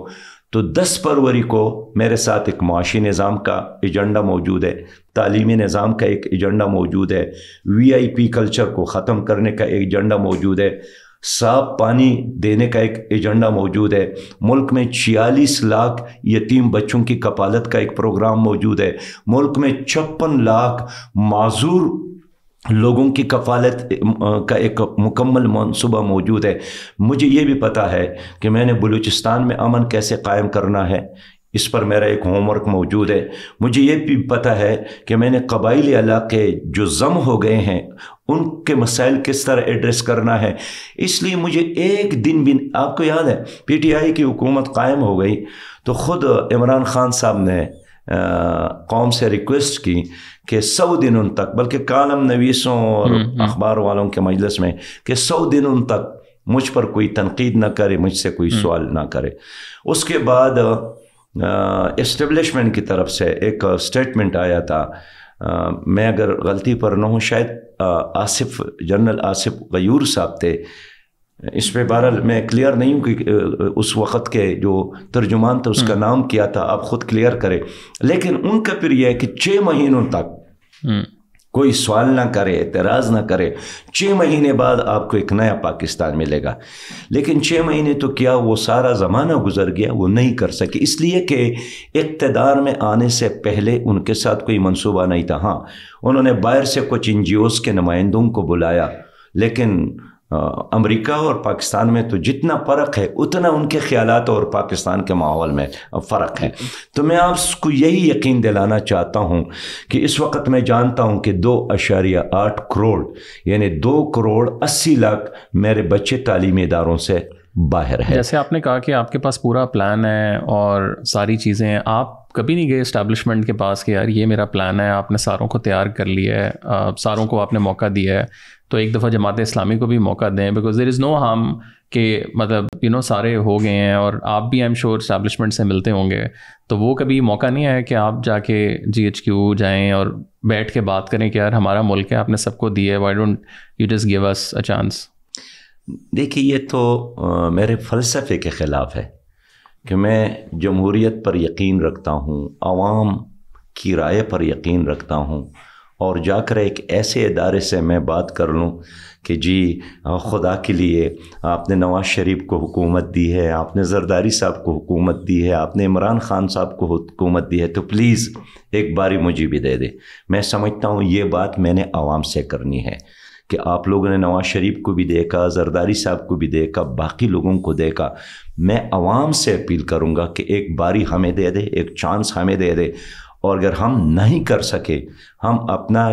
तो 10 फरवरी को मेरे साथ एक माशी निज़ाम का एजेंडा मौजूद है तालीमी निज़ाम का एक एजेंडा मौजूद है वीआईपी कल्चर को ख़त्म करने का एक एजेंडा मौजूद है साफ पानी देने का एक एजेंडा मौजूद है मुल्क में 46 लाख यतीम बच्चों की कपालत का एक प्रोग्राम मौजूद है मुल्क में छप्पन लाख माजूर लोगों की कफालत का एक मुकम्मल मनसूबा मौजूद है मुझे ये भी पता है कि मैंने बलूचिस्तान में अमन कैसे कायम करना है इस पर मेरा एक होमवर्क मौजूद है मुझे ये भी पता है कि मैंने कबाइली इलाके जो जम हो गए हैं उनके मसाइल किस तरह एड्रेस करना है इसलिए मुझे एक दिन भी आपको याद है पीटीआई की हुकूमत कायम हो गई तो ख़ुद इमरान खान साहब ने कौम से रिक्वेस्ट की कि सौ दिन उन तक बल्कि कालम नवीसों और हम्म, हम्म। अखबार वालों के मजलिस में कि सौ दिन उन तक मुझ पर कोई तनकीद ना करे मुझसे कोई हम्म। सवाल ना करे उसके बाद इस्टबलिशमेंट की तरफ से एक स्टेटमेंट आया था आ, मैं अगर गलती पर ना हूँ शायद आसिफ जनरल आसिफ गयूर साहब थे इस पर बहरहाल मैं क्लियर नहीं हूँ कि उस वक़्त के जो तर्जुमान था उसका हम्म। नाम किया था आप ख़ुद क्लियर करें लेकिन उनका फिर यह है कि छः महीनों तक हम्म। कोई सवाल ना करे एतराज़ ना करे छः महीने बाद आपको एक नया पाकिस्तान मिलेगा लेकिन छः महीने तो क्या वो सारा ज़माना गुजर गया वो नहीं कर सके इसलिए कि इकतदार में आने से पहले उनके साथ कोई मनसूबा नहीं था हाँ उन्होंने बाहर से कुछ एन के नुमाइंदों को बुलाया लेकिन अमेरिका और पाकिस्तान में तो जितना फ़र्क है उतना उनके ख्याल और पाकिस्तान के माहौल में फ़र्क है तो मैं आपको यही यकीन दिलाना चाहता हूँ कि इस वक्त मैं जानता हूँ कि दो अशारिया आठ करोड़ यानी दो करोड़ अस्सी लाख मेरे बच्चे तालीमी इदारों से बाहर है
जैसे आपने कहा कि आपके पास पूरा प्लान है और सारी चीज़ें हैं आप कभी नहीं गए इस्टेब्लिशमेंट के पास कि यार ये मेरा प्लान है आपने सारों को तैयार कर लिया है सारों को आपने मौका दिया है तो एक दफ़ा जमात इस्लामी को भी मौका दें because there is no harm के मतलब यू you नो know, सारे हो गए हैं और आप भी आई एम श्योर इस्टेबलिशमेंट से मिलते होंगे तो वो कभी मौका नहीं आया कि आप जाके जी एच क्यू जाएँ और बैठ के बात करें कि यार हमारा मुल्क है आपने सबको दिया है why don't you just give us a chance
देखिए ये तो आ, मेरे फ़लसफ़े के ख़िलाफ़ है कि मैं जमहूरीत पर यकीन रखता हूँ आवाम की राय पर यकीन रखता हूँ और जाकर एक ऐसे इदारे से मैं बात कर लूँ कि जी खुदा के लिए आपने नवाज़ शरीफ को हुकूमत दी है आपने जरदारी साहब को हुकूमत दी है आपने इमरान ख़ान साहब को हुकूमत दी है तो प्लीज़ एक बारी मुझे भी दे दे मैं समझता हूँ ये बात मैंने आवाम से करनी है कि आप लोगों ने नवाज़ शरीफ को भी देखा जरदारी साहब को भी देखा बाकी लोगों को देखा मैं आवाम से अपील करूँगा कि एक बारी हमें दे दे एक चांस हमें दे दे और अगर हम नहीं कर सके हम अपना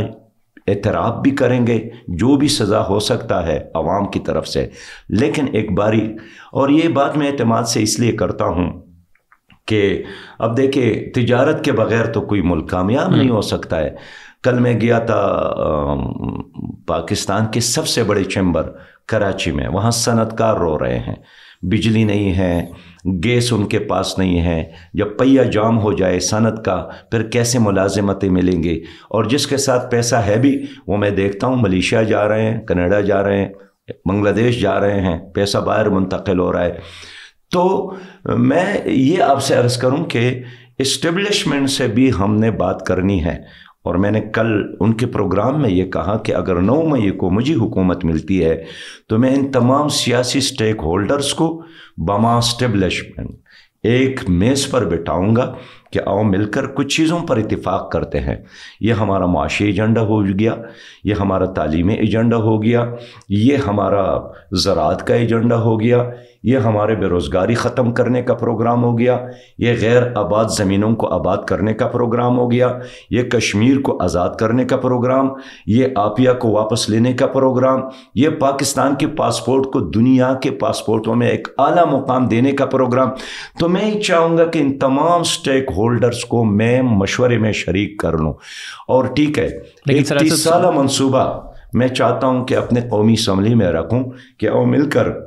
एतराब भी करेंगे जो भी सज़ा हो सकता है आवाम की तरफ से लेकिन एक बारी और ये बात मैं अतमाद से इसलिए करता हूँ कि अब देखिए तिजारत के बगैर तो कोई मुल्क कामयाब हम्म। नहीं हो सकता है कल मैं गया था पाकिस्तान के सबसे बड़े चैम्बर कराची में वहाँ सनतकार रो रहे हैं बिजली नहीं है गैस उनके पास नहीं है जब पहिया जाम हो जाए सनत का फिर कैसे मुलाजमतें मिलेंगे और जिसके साथ पैसा है भी वो मैं देखता हूँ मलेशिया जा रहे हैं कनाडा जा रहे हैं बांग्लादेश जा रहे हैं पैसा बाहर मुंतकिल हो रहा है तो मैं ये आपसे अर्ज़ करूँ कि इस्टबलिशमेंट से भी हमने बात करनी है और मैंने कल उनके प्रोग्राम में ये कहा कि अगर 9 मई को मुझे हुकूमत मिलती है तो मैं इन तमाम सियासी स्टेक होल्डर्स को बमा स्टेबलिशमेंट एक मेज़ पर बिठाऊंगा कि आओ मिलकर कुछ चीज़ों पर इतफ़ाक़ करते हैं ये हमारा माशी एजेंडा हो गया ये हमारा तालीमी एजेंडा हो गया ये हमारा ज़रात का एजेंडा हो गया ये हमारे बेरोज़गारी ख़त्म करने का प्रोग्राम हो गया ये गैर आबाद ज़मीनों को आबाद करने का प्रोग्राम हो गया ये कश्मीर को आज़ाद करने का प्रोग्राम ये आपिया को वापस लेने का प्रोग्राम ये पाकिस्तान के पासपोर्ट को दुनिया के पासपोर्टों में एक अली मुकाम देने का प्रोग्राम तो मैं ही चाहूँगा कि इन तमाम स्टेक होल्डर्स को मैं मशवरे में शरीक कर लूँ और ठीक है एक साल मनसूबा मैं चाहता हूँ कि अपने कौमी असम्बली में रखूँ कि वो मिलकर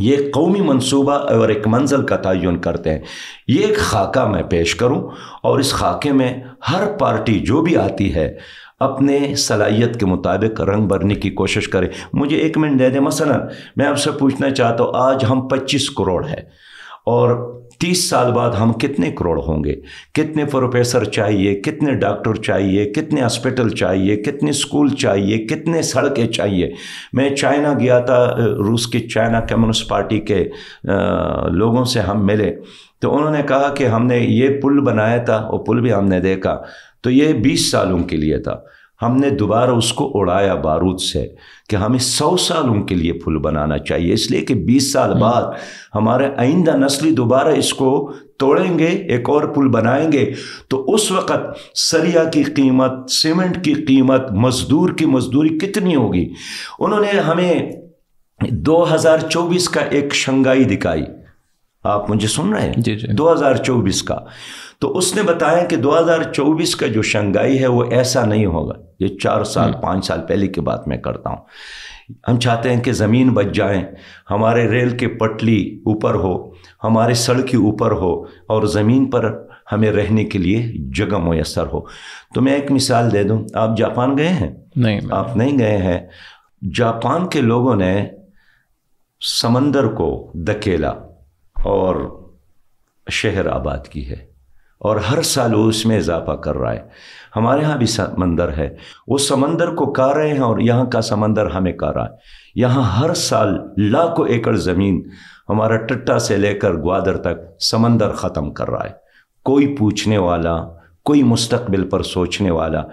ये कौमी मनसूबा और एक मंजिल का तयन करते हैं ये एक खाका मैं पेश करूँ और इस खाके में हर पार्टी जो भी आती है अपने सलाहियत के मुताबिक रंग भरने की कोशिश करें मुझे एक मिनट दे दें मसला मैं आपसे पूछना चाहता हूँ आज हम 25 करोड़ है और तीस साल बाद हम कितने करोड़ होंगे कितने प्रोफेसर चाहिए कितने डॉक्टर चाहिए कितने हॉस्पिटल चाहिए कितने स्कूल चाहिए कितने सड़कें चाहिए मैं चाइना गया था रूस की चाइना कम्युनिस्ट पार्टी के लोगों से हम मिले तो उन्होंने कहा कि हमने ये पुल बनाया था वो पुल भी हमने देखा तो ये बीस सालों के लिए था हमने दोबारा उसको उड़ाया बारूद से कि हमें सौ साल उनके लिए पुल बनाना चाहिए इसलिए कि बीस साल हम्म। बाद हमारे आइंदा नस्ली दोबारा इसको तोड़ेंगे एक और पुल बनाएंगे तो उस वक़्त सरिया की कीमत सीमेंट की कीमत मज़दूर की मज़दूरी कितनी होगी उन्होंने हमें 2024 का एक शंघाई दिखाई आप मुझे सुन रहे हैं जी जी 2024 का तो उसने बताया कि 2024 का जो शंघाई है वो ऐसा नहीं होगा ये चार साल हम्म। पाँच साल पहले की बात मैं करता हूँ हम चाहते हैं कि ज़मीन बच जाए हमारे रेल के पटली ऊपर हो हमारे सड़कें ऊपर हो और ज़मीन पर हमें रहने के लिए जगह मैसर हो तो मैं एक मिसाल दे दूँ आप जापान गए हैं नहीं आप नहीं गए हैं जापान के लोगों ने समंदर को धकेला और शहर आबाद की है और हर साल वो उसमें इजाफा कर रहा है हमारे यहाँ भी समंदर है वो समंदर को का रहे हैं और यहाँ का समंदर हमें का रहा है यहाँ हर साल लाखों एकड़ ज़मीन हमारा टट्टा से लेकर ग्वादर तक समंदर ख़त्म कर रहा है कोई पूछने वाला कोई मुस्तबिल पर सोचने वाला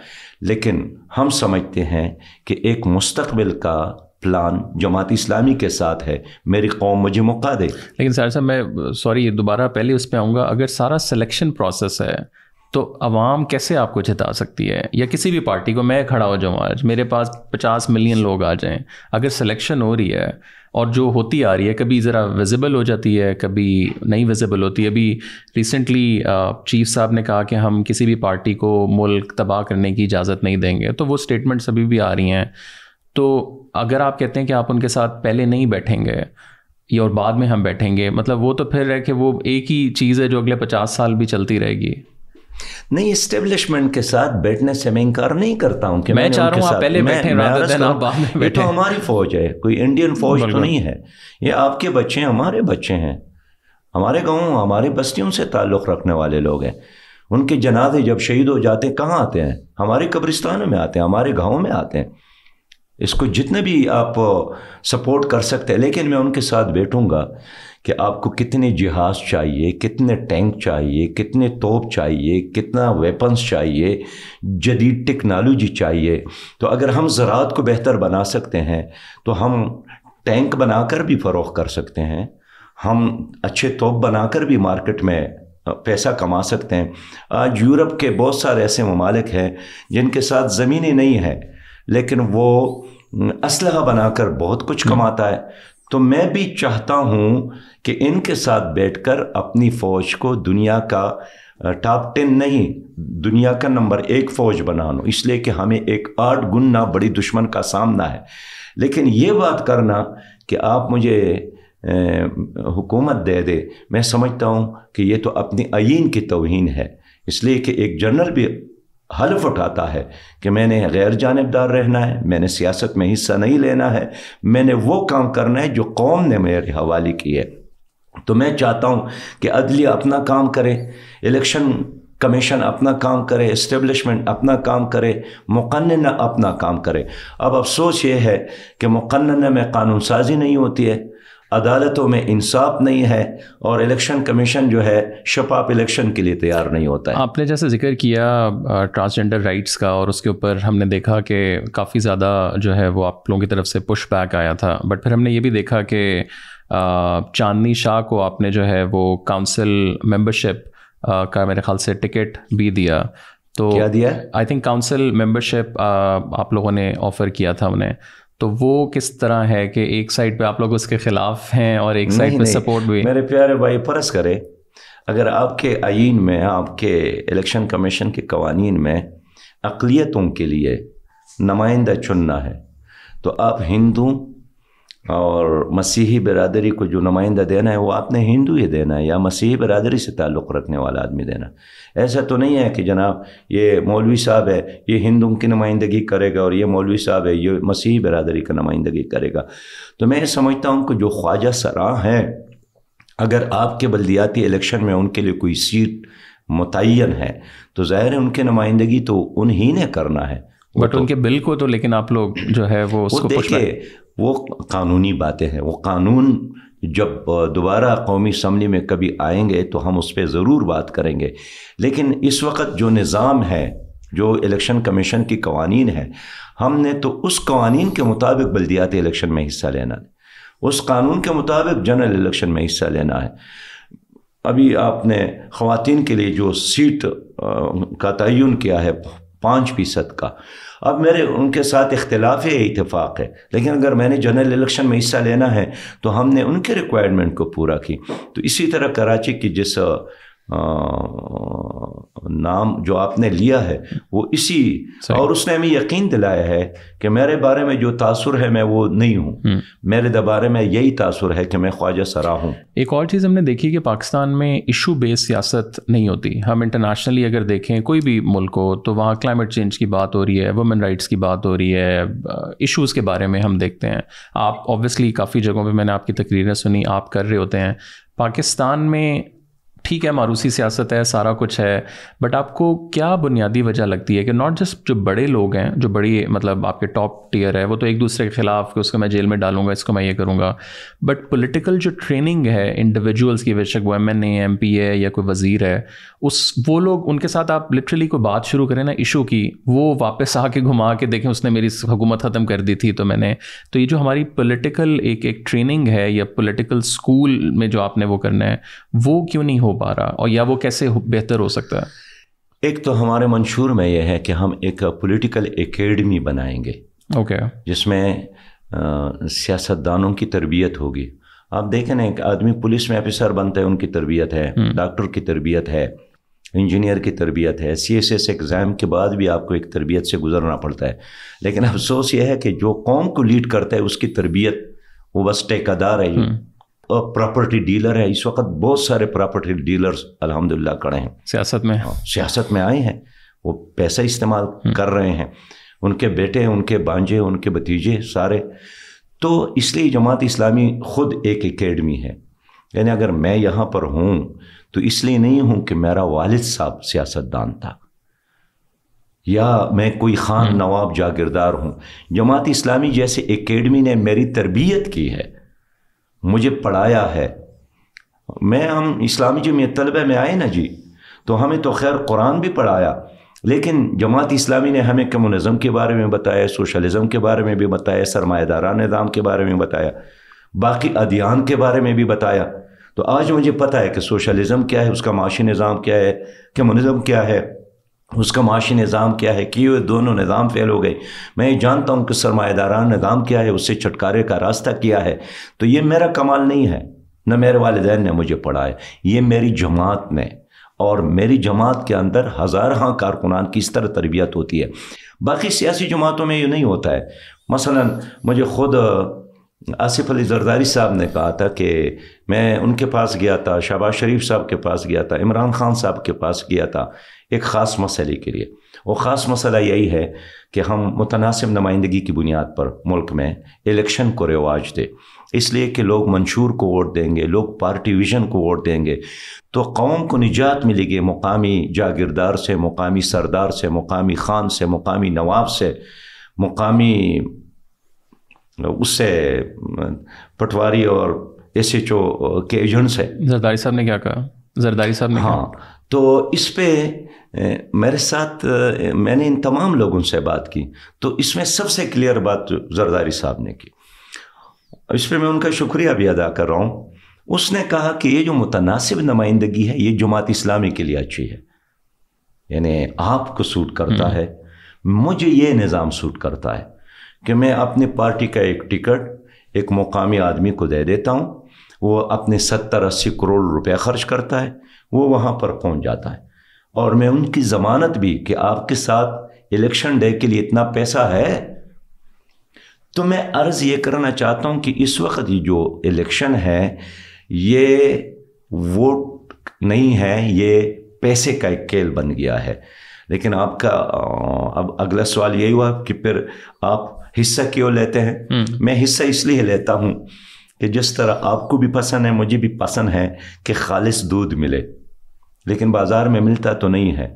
लेकिन हम समझते हैं कि एक मुस्तबिल का प्लान जमात इस्लामी के साथ है मेरी कौम मुझे मौका
दे लेकिन सर साहब मैं सॉरी दोबारा पहले उस पर आऊँगा अगर सारा सिलेक्शन प्रोसेस है तो अवाम कैसे आपको जिता सकती है या किसी भी पार्टी को मैं खड़ा हो जाऊँ आज मेरे पास पचास मिलियन लोग आ जाएं अगर सिलेक्शन हो रही है और जो होती आ रही है कभी ज़रा विजिबल हो जाती है कभी नहीं विजिबल होती है अभी रिसेंटली चीफ साहब ने कहा कि हम किसी भी पार्टी को मुल्क तबाह करने की इजाज़त नहीं देंगे तो वो स्टेटमेंट्स अभी भी आ रही हैं तो अगर आप कहते हैं कि आप उनके साथ पहले नहीं बैठेंगे या और बाद में हम बैठेंगे मतलब वो तो फिर है कि वो एक ही चीज़ है जो अगले पचास साल भी चलती रहेगी
नहीं इस्टेब्लिशमेंट के साथ बैठने से मैं इनकार नहीं करता हूँ मैं चाह रहा हूँ पहले बैठे बैठे ये तो हमारी फौज है कोई इंडियन फौज तो नहीं है ये आपके बच्चे हमारे बच्चे हैं हमारे गाँव हमारे बस्तियों से ताल्लुक़ रखने वाले लोग हैं उनके जनाजे जब शहीद हो जाते हैं कहाँ आते हैं हमारे कब्रिस्तान में आते हैं हमारे गाँव में आते हैं इसको जितने भी आप सपोर्ट कर सकते हैं लेकिन मैं उनके साथ बैठूंगा कि आपको कितने जहाज चाहिए कितने टैंक चाहिए कितने तोप चाहिए कितना वेपन्स चाहिए जदीद टेक्नोलॉजी चाहिए तो अगर हम ज़रात को बेहतर बना सकते हैं तो हम टैंक बनाकर भी फ़रोख कर सकते हैं हम अच्छे तोप बनाकर भी मार्केट में पैसा कमा सकते हैं आज यूरोप के बहुत सारे ऐसे ममालिक हैं जिनके साथ ज़मीनें नहीं हैं लेकिन वो असलहा बनाकर बहुत कुछ हम्म। कमाता है तो मैं भी चाहता हूँ कि इनके साथ बैठकर अपनी फ़ौज को दुनिया का टॉप टेन नहीं दुनिया का नंबर एक फ़ौज बना लो इसलिए कि हमें एक आठ गुना बड़ी दुश्मन का सामना है लेकिन ये बात करना कि आप मुझे हुकूमत दे दे मैं समझता हूँ कि ये तो अपनी आयीन की तोहन है इसलिए कि एक जनरल भी हलफ उठाता है कि मैंने गैर जानबदार रहना है मैंने सियासत में हिस्सा नहीं लेना है मैंने वो काम करना है जो कौम ने मेरे हवाले की है तो मैं चाहता हूँ कि अदलिया अपना काम करे इलेक्शन कमीशन अपना काम करे इस्टेबलिशमेंट अपना काम करे मुकन्ना अपना काम करे अब अफसोस ये है कि मुकन्ना में कानून साजी नहीं होती है अदालतों में इंसाफ नहीं है और इलेक्शन कमीशन जो है शपाप इलेक्शन के लिए तैयार नहीं होता है आपने
जैसे जिक्र किया ट्रांसजेंडर राइट्स का और उसके ऊपर हमने देखा कि काफ़ी ज़्यादा जो है वो आप लोगों की तरफ से पुश बैक आया था बट फिर हमने ये भी देखा कि चांदनी शाह को आपने जो है वो काउंसिल मेंबरशिप का मेरे ख्याल से टिकट भी दिया तो क्या दिया आई थिंक काउंसिल मेंबरशिप आप लोगों ने ऑफ़र किया था उन्हें तो वो किस तरह है कि एक साइड पे आप लोग उसके खिलाफ हैं और एक साइड पे सपोर्ट भी मेरे
प्यारे भाई परस करे अगर आपके आइन में आपके इलेक्शन कमीशन के कवानीन में अकलीतों के लिए नुमाइंदा चुनना है तो आप हिंदू और मसीही बरदरी को जो नुमाइंदा देना है वो आपने हिंदू ही देना है या मसीही बरदरी से ताल्लुक़ रखने वाला आदमी देना ऐसा तो नहीं है कि जनाब ये मौलवी साहब है ये हिंदू की नुमाइंदगी करेगा और ये मौलवी साहब है ये मसीही बरदरी का नुमाइंदगी करेगा तो मैं समझता हूँ कि जो ख्वाजा सरा हैं अगर आपके बल्दियाती इलेक्शन में उनके लिए कोई सीट मुतन है तो ज़ाहिर है उनके नुमाइंदगी तो उन्हीं ने करना है बट तो उनके बिल को तो लेकिन आप लोग जो है वो उसको देखिए वो कानूनी बातें हैं वो कानून जब दोबारा कौमी असम्बली में कभी आएंगे तो हम उस पर ज़रूर बात करेंगे लेकिन इस वक्त जो निज़ाम है जो इलेक्शन कमीशन की कवानीन है हमने तो उस कवानीन के मुताबिक बल्दियाती इलेक्शन में हिस्सा लेना है उस कानून के मुताबिक जनरल इलेक्शन में हिस्सा लेना है अभी आपने ख़वान के लिए जो सीट का तयन किया है पाँच फीसद का अब मेरे उनके साथ इख्तलाफ इतफाक़ है लेकिन अगर मैंने जनरल इलेक्शन में हिस्सा लेना है तो हमने उनके रिक्वायरमेंट को पूरा की तो इसी तरह कराची की जिस नाम जो आपने लिया है वो इसी और उसने हमें यकीन दिलाया है कि मेरे बारे में जो तासुर है मैं वो नहीं हूँ हम्म। मेरे दबारे में यही तासुर है कि मैं ख्वाजा सरा हूँ एक और चीज़ हमने देखी कि पाकिस्तान में इशू बेस्ड सियासत नहीं होती हम इंटरनेशनली अगर
देखें कोई भी मुल्क हो तो वहाँ क्लाइमेट चेंज की बात हो रही है वुमेन राइट्स की बात हो रही है इशूज़ के बारे में हम देखते हैं आप ऑब्वियसली काफ़ी जगहों पर मैंने आपकी तकरीरें सुनी आप कर रहे होते हैं पाकिस्तान में ठीक है मारूसी सियासत है सारा कुछ है बट आपको क्या बुनियादी वजह लगती है कि नॉट जस्ट जो बड़े लोग हैं जो बड़ी मतलब आपके टॉप टीयर है वो तो एक दूसरे के खिलाफ कि उसको मैं जेल में डालूंगा इसको मैं ये करूँगा बट पोलिटिकल जो ट्रेनिंग है इंडिविजुअल्स की बेशक वो एम एन एम पी है या कोई वजीर है उस वो लोग उनके साथ आप लिटरली कोई बात शुरू करें ना इशू की वो वापस आके घुमा के देखें उसने मेरी हुकूमत ख़त्म कर दी थी तो मैंने तो ये जो हमारी पोलिटिकल एक एक ट्रेनिंग है या पोलिटिकल स्कूल में जो आपने वो करना है वो क्यों नहीं हो पा रहा और या वो कैसे बेहतर हो सकता है
एक तो हमारे मंशूर में यह है कि हम एक पॉलिटिकल एकेडमी बनाएंगे ओके okay. जिसमें सियासतदानों की तरबियत होगी आप देखें ना एक आदमी पुलिस में ऑफिसर बनता है उनकी तरबियत है डॉक्टर हम्म। की तरबियत है इंजीनियर की तरबियत है सी एस एस एग्ज़ाम के बाद भी आपको एक तरबियत से गुजरना पड़ता है लेकिन अफसोस यह है कि जो कौम को लीड करता है उसकी तरबियत वो बस टेकादार है और प्रॉपर्टी डीलर है इस वक्त बहुत सारे प्रॉपर्टी डीलर्स अल्हम्दुलिल्लाह खड़े हैं सियासत में हाँ, सियासत में आए हैं वो पैसा इस्तेमाल हम्म। कर रहे हैं उनके बेटे उनके बांझे उनके भतीजे सारे तो इसलिए जमात इस्लामी खुद एक एकेडमी है यानी अगर मैं यहाँ पर हूँ तो इसलिए नहीं हूँ कि मेरा वालिद साहब सियासतदान था या मैं कोई खान हम्म। नवाब जागीरदार हूँ जमात इस्लामी जैसे एकेडमी ने मेरी तरबियत की है मुझे पढ़ाया है मैं हम इस्लामी जी में तलबे में आए ना जी तो हमें तो खैर कुरान भी पढ़ाया लेकिन जमात इस्लामी ने हमें कम्युनिज्म के बारे में बताया सोशलिज्म के बारे में भी बताया सरमादारा निज़ाम के बारे में बताया बाकी अदियान के बारे में भी बताया तो आज मुझे पता है कि सोशलिज्म क्या है उसका माशी निज़ाम क्या है कम्युनिज्म क्या है उसका माशी निज़ाम क्या है कि ये दोनों निज़ाम फेल हो गए मैं ये जानता हूँ कि सरमादारान निज़ाम क्या है उससे छुटकारे का रास्ता किया है तो ये मेरा कमाल नहीं है न मेरे वालदेन ने मुझे पढ़ा है ये मेरी जमात ने और मेरी जमात के अंदर हज़ार हाँ कारकुनान की इस तरह तरबियत होती है बाकी सियासी जमातों में ये नहीं होता है मसला मुझे ख़ुद आसिफ अली जरदारी साहब ने कहा था कि मैं उनके पास गया था शहबाज शरीफ साहब के पास गया था इमरान खान साहब के पास गया था एक ख़ास मसले के लिए वो ख़ास मसला यही है कि हम मुतनासिब नुमाइंदगी की बुनियाद पर मुल्क में इलेक्शन को रिवाज दें इसलिए कि लोग मंशूर को वोट देंगे लोग पार्टी विजन को वोट देंगे तो कौम को निजात मिलेगी मुकामी जागीरदार से मुकामी सरदार से मुकामी खान से मुकामी नवाब से मुकामी उससे पटवारी और एस एच ओ के एजेंट्स है जरदारी साहब ने क्या कहा जरदारी साहब ने हाँ तो इस पर मेरे साथ मैंने इन तमाम लोगों से बात की तो इसमें सबसे क्लियर बात जरदारी साहब ने की इस पर मैं उनका शुक्रिया भी अदा कर रहा हूँ उसने कहा कि ये जो मुतनासिब नुमाइंदगी है ये जमात इस्लामी के लिए अच्छी है यानी आपको सूट करता हम्म। है मुझे ये निज़ाम सूट करता है कि मैं अपनी पार्टी का एक टिकट एक मुकामी आदमी को दे देता हूँ वो अपने सत्तर अस्सी करोड़ रुपया खर्च करता है वो वहाँ पर पहुँच जाता है और मैं उनकी ज़मानत भी कि आपके साथ इलेक्शन डे के लिए इतना पैसा है तो मैं अर्ज़ ये करना चाहता हूँ कि इस वक्त ये जो इलेक्शन है ये वोट नहीं है ये पैसे का एक खेल बन गया है लेकिन आपका अब अगला सवाल यही हुआ कि फिर आप हिस्सा क्यों लेते हैं हम्म। मैं हिस्सा इसलिए लेता हूँ कि जिस तरह आपको भी पसंद है मुझे भी पसंद है कि खालिश दूध मिले लेकिन बाज़ार में मिलता तो नहीं है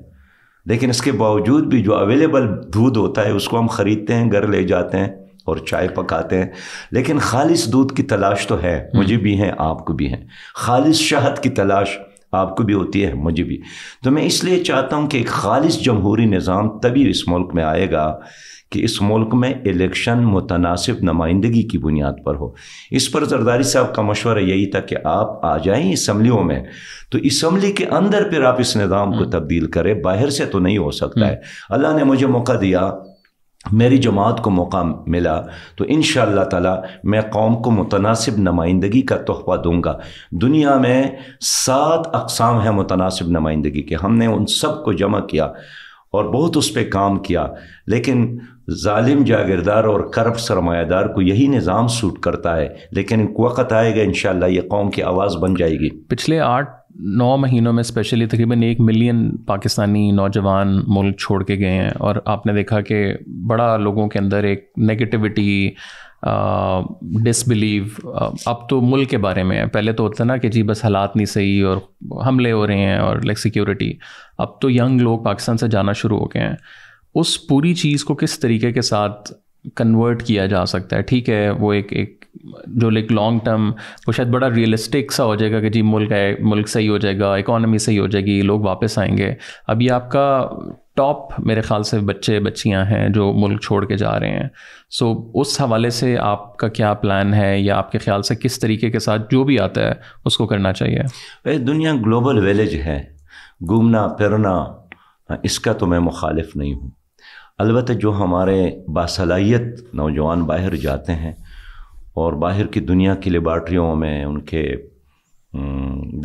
लेकिन इसके बावजूद भी जो अवेलेबल दूध होता है उसको हम ख़रीदते हैं घर ले जाते हैं और चाय पकाते हैं लेकिन खालिश दूध की तलाश तो है हम्म। मुझे भी है आपको भी है खालिश शहद की तलाश आपको भी होती है मुझे भी तो मैं इसलिए चाहता हूँ कि एक खालिश जमहूरी निज़ाम तभी इस मुल्क में आएगा कि इस मुल्क में इलेक्शन मुतनासिब नुमाइंदगी की बुनियाद पर हो इस पर जरदारी साहब का मशवरा यही था कि आप आ जाएं इसम्बलियों में तो इसम्बली के अंदर फिर आप इस निज़ाम को हम्म। तब्दील करें बाहर से तो नहीं हो सकता हम्म। है अल्लाह ने मुझे मौका दिया मेरी जमात को मौका मिला तो इन ताला मैं कौम को मुतनासिब नुमाइंदगी का तोहफा दूंगा दुनिया में सात अकसाम हैं मुतनासिब नुमाइंदगी के हमने उन सब को जमा किया और बहुत उस पर काम किया लेकिन ालिम जागीरदार और करप सरमायादार को यही निज़ाम सूट करता है लेकिन वक़्त आएगा इन ये कौम की आवाज़ बन जाएगी
पिछले आठ नौ महीनों में स्पेशली तकरीबन एक मिलियन पाकिस्तानी नौजवान मुल्क छोड़ के गए हैं और आपने देखा कि बड़ा लोगों के अंदर एक नेगेटिविटी डिसबिलीव अब तो मुल्क के बारे में है पहले तो होता ना कि जी बस हालात नहीं सही और हमले हो रहे हैं और लाइक सिक्योरिटी अब तो यंग लोग पाकिस्तान से जाना शुरू हो गए हैं उस पूरी चीज़ को किस तरीके के साथ कन्वर्ट किया जा सकता है ठीक है वो एक एक जो लाइक लॉन्ग टर्म वो शायद बड़ा रियलिस्टिक सा हो जाएगा कि जी मुल्क है मुल्क सही हो जाएगा इकोनॉमी सही हो जाएगी लोग वापस आएंगे अभी आपका टॉप मेरे ख्याल से बच्चे बच्चियां हैं जो मुल्क छोड़ के जा रहे हैं सो so, उस हवाले से आपका क्या प्लान है या आपके ख्याल से किस तरीके के साथ जो भी आता है उसको
करना चाहिए भाई दुनिया ग्लोबल विलेज है घूमना फिरना हाँ, इसका तो मैं मुखालिफ नहीं हूँ अलबत् जो हमारे बासलाहियत नौजवान बाहर जाते हैं और बाहर की दुनिया की लेबार्ट्रियों में उनके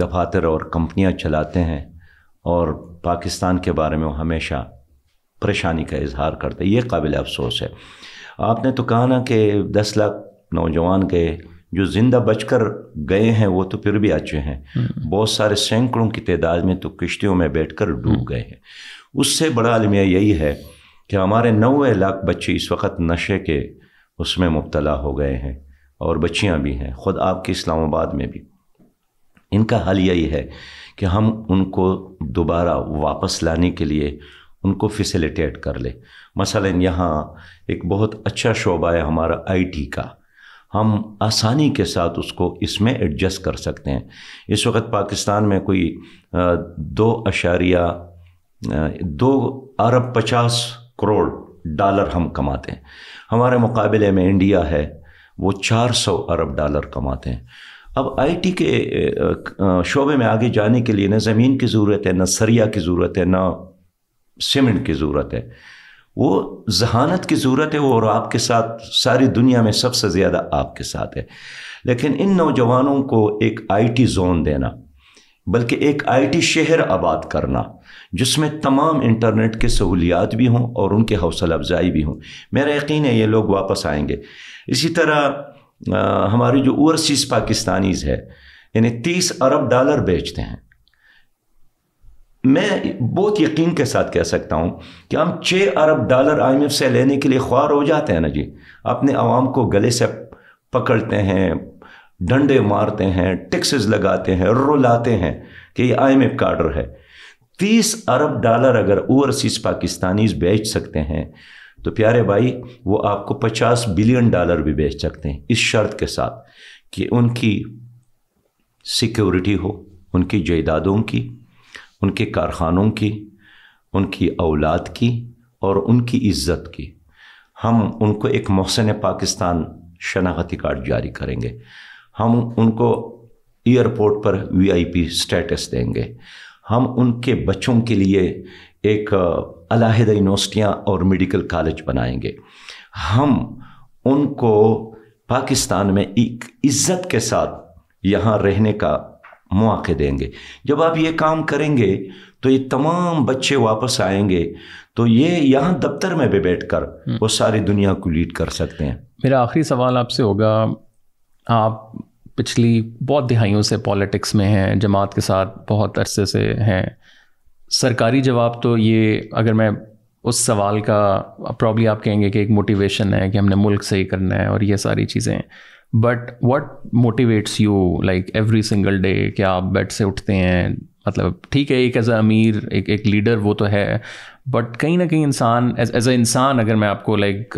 दफातर और कंपनियां चलाते हैं और पाकिस्तान के बारे में हमेशा परेशानी का इजहार करते हैं ये काबिल अफसोस है आपने तो कहा ना कि दस लाख नौजवान गए जो ज़िंदा बचकर गए हैं वो तो फिर भी अच्छे हैं हम्म। बहुत सारे सैकड़ों की तादाद में तो किश्तियों में बैठकर डूब हम्म। गए हैं उससे बड़ा अलमिया यही है कि हमारे नवे लाख बच्चे इस वक्त नशे के उसमें मुबतला हो गए हैं और बच्चियां भी हैं ख़ुद आपके इस्लामाबाद में भी इनका हल यही है कि हम उनको दोबारा वापस लाने के लिए उनको फैसिलिटेट कर ले मसला यहाँ एक बहुत अच्छा शोबा है हमारा आईटी का हम आसानी के साथ उसको इसमें एडजस्ट कर सकते हैं इस वक्त पाकिस्तान में कोई दो अशारिया दो अरब पचास करोड़ डॉलर हम कमाते हैं हमारे मुकाबले में इंडिया है वो 400 अरब डॉलर कमाते हैं अब आईटी के शोबे में आगे जाने के लिए ना ज़मीन की ज़रूरत है ना सरिया की ज़रूरत है ना सीमेंट की ज़रूरत है वो जहानत की ज़रूरत है वो और आपके साथ सारी दुनिया में सबसे ज़्यादा आपके साथ है लेकिन इन नौजवानों को एक आईटी जोन देना बल्कि एक आईटी शहर आबाद करना जिसमें तमाम इंटरनेट के सहूलियात भी हों और उनके हौसला अफजाई भी हों मेरा यकीन है ये लोग वापस आएंगे इसी तरह आ, हमारी जो ओवरसीज़ पाकिस्तानीज़ है यानी तीस अरब डॉलर बेचते हैं मैं बहुत यकीन के साथ कह सकता हूँ कि हम छः अरब डॉलर आई से लेने के लिए ख्वार हो जाते हैं ना जी अपने आवाम को गले से पकड़ते हैं डंडे मारते हैं टैक्सेस लगाते हैं रुलाते हैं कि ये आई एम एफ का आर्डर है तीस अरब डॉलर अगर ओवरसीज पाकिस्तानी बेच सकते हैं तो प्यारे भाई वो आपको पचास बिलियन डॉलर भी बेच सकते हैं इस शर्त के साथ कि उनकी सिक्योरिटी हो उनकी जायदादों की उनके कारखानों की उनकी औलाद की और उनकी इज्जत की हम उनको एक मौसन पाकिस्तान शनाख्ती कार्ड जारी करेंगे हम उनको एयरपोर्ट पर वीआईपी स्टेटस देंगे हम उनके बच्चों के लिए एक अलाहदा यूनिवर्सिटियाँ और मेडिकल कॉलेज बनाएंगे हम उनको पाकिस्तान में एक इज़्ज़त के साथ यहाँ रहने का मौक़े देंगे जब आप ये काम करेंगे तो ये तमाम बच्चे वापस आएंगे तो ये यहाँ दफ्तर में भी बैठ कर हम्म। वो सारी दुनिया को लीड कर सकते हैं
मेरा आखिरी सवाल आपसे होगा आप पिछली बहुत दिहाइयों से पॉलिटिक्स में हैं जमात के साथ बहुत अरसे से हैं सरकारी जवाब तो ये अगर मैं उस सवाल का प्रॉब्ली आप कहेंगे कि एक मोटिवेशन है कि हमने मुल्क सही करना है और ये सारी चीज़ें but what motivates you like every single day कि आप बेड से उठते हैं मतलब ठीक है एक एज अ अमीर एक एक लीडर वो तो है बट कहीं ना कहीं इंसान एज अ इंसान अगर मैं आपको लाइक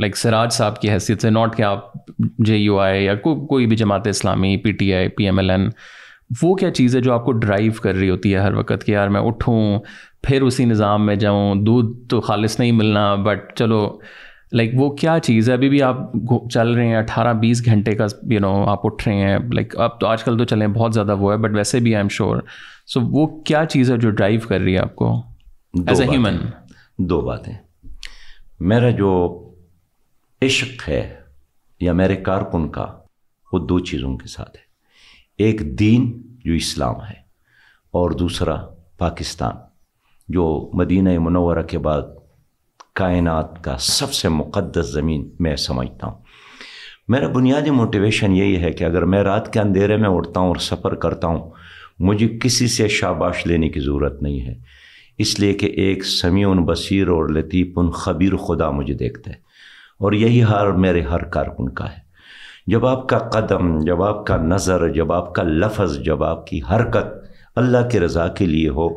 लाइक सिराज साहब की हैसियत से नॉट कि आप जे यू आई या को, कोई भी Jamaat Islami P T I P M L N वो क्या चीज़ है जो आपको ड्राइव कर रही होती है हर वक्त कि यार मैं उठूँ फिर उसी निज़ाम में जाऊँ दूध तो खालिश नहीं मिलना बट चलो लाइक वो क्या चीज़ है अभी भी आप चल रहे हैं अठारह बीस घंटे का यू you नो know, आप उठ रहे हैं लाइक अब आप तो आजकल तो चलें बहुत ज़्यादा वो है बट वैसे भी आई एम श्योर सो वो क्या चीज़ है जो ड्राइव कर रही है आपको एज ए ह्यूमन
दो बातें मेरा जो इश्क है या मेरे कारकुन का वो दो चीज़ों के साथ है एक दीन जो इस्लाम है और दूसरा पाकिस्तान जो मदीना मनवरा के बाद कायनात का सबसे मुक़दस ज़मीन मैं समझता हूँ मेरा बुनियादी मोटिवेशन यही है कि अगर मैं रात के अंधेरे में उठता हूँ और सफ़र करता हूँ मुझे किसी से शाबाश लेने की ज़रूरत नहीं है इसलिए कि एक समीन बसीर और लतीफ़ुन खबीर खुदा मुझे देखता है और यही हर मेरे हर कारकुन का है जब आपका कदम जब आपका नज़र जब आपका लफ्ज़ जब आपकी हरकत अल्लाह की रज़ा के लिए हो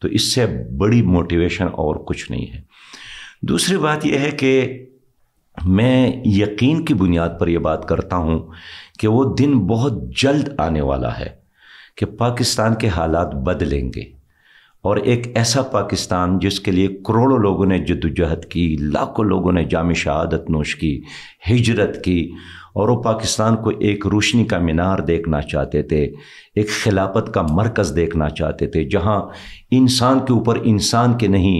तो इससे बड़ी मोटिवेशन और कुछ नहीं है दूसरी बात यह है कि मैं यकीन की बुनियाद पर यह बात करता हूँ कि वो दिन बहुत जल्द आने वाला है कि पाकिस्तान के हालात बदलेंगे और एक ऐसा पाकिस्तान जिसके लिए करोड़ों लोगों ने जद्दोजहद की लाखों लोगों ने जाम शहादत नोश की हिजरत की और वो पाकिस्तान को एक रोशनी का मीनार देखना चाहते थे एक खिलाफत का मरकज़ देखना चाहते थे जहाँ इंसान के ऊपर इंसान के नहीं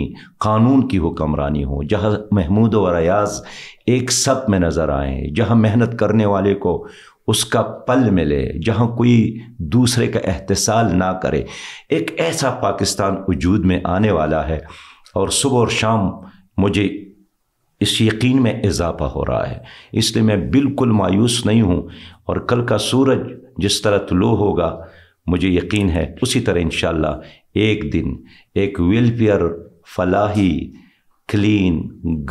कानून की हुक्मरानी हो जहाँ महमूद और अयाज एक सब में नज़र आए जहाँ मेहनत करने वाले को उसका पल मिले जहाँ कोई दूसरे का एहतसाल ना करे एक ऐसा पाकिस्तान वजूद में आने वाला है और सुबह और शाम मुझे इस यकीन में इजाफा हो रहा है इसलिए मैं बिल्कुल मायूस नहीं हूँ और कल का सूरज जिस तरह तुलो होगा मुझे यकीन है उसी तरह इन एक दिन एक वेलफेयर फलाही clean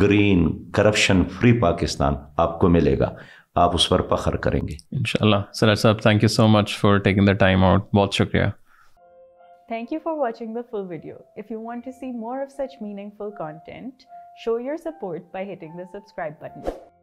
green corruption free Pakistan आपको मिलेगा आप उस पर फखर करेंगे
इनशाला Siraj sahab thank you so much for taking the time out बहुत शुक्रिया
thank you for watching the full video if you want to see more of such meaningful content show your support by hitting the subscribe button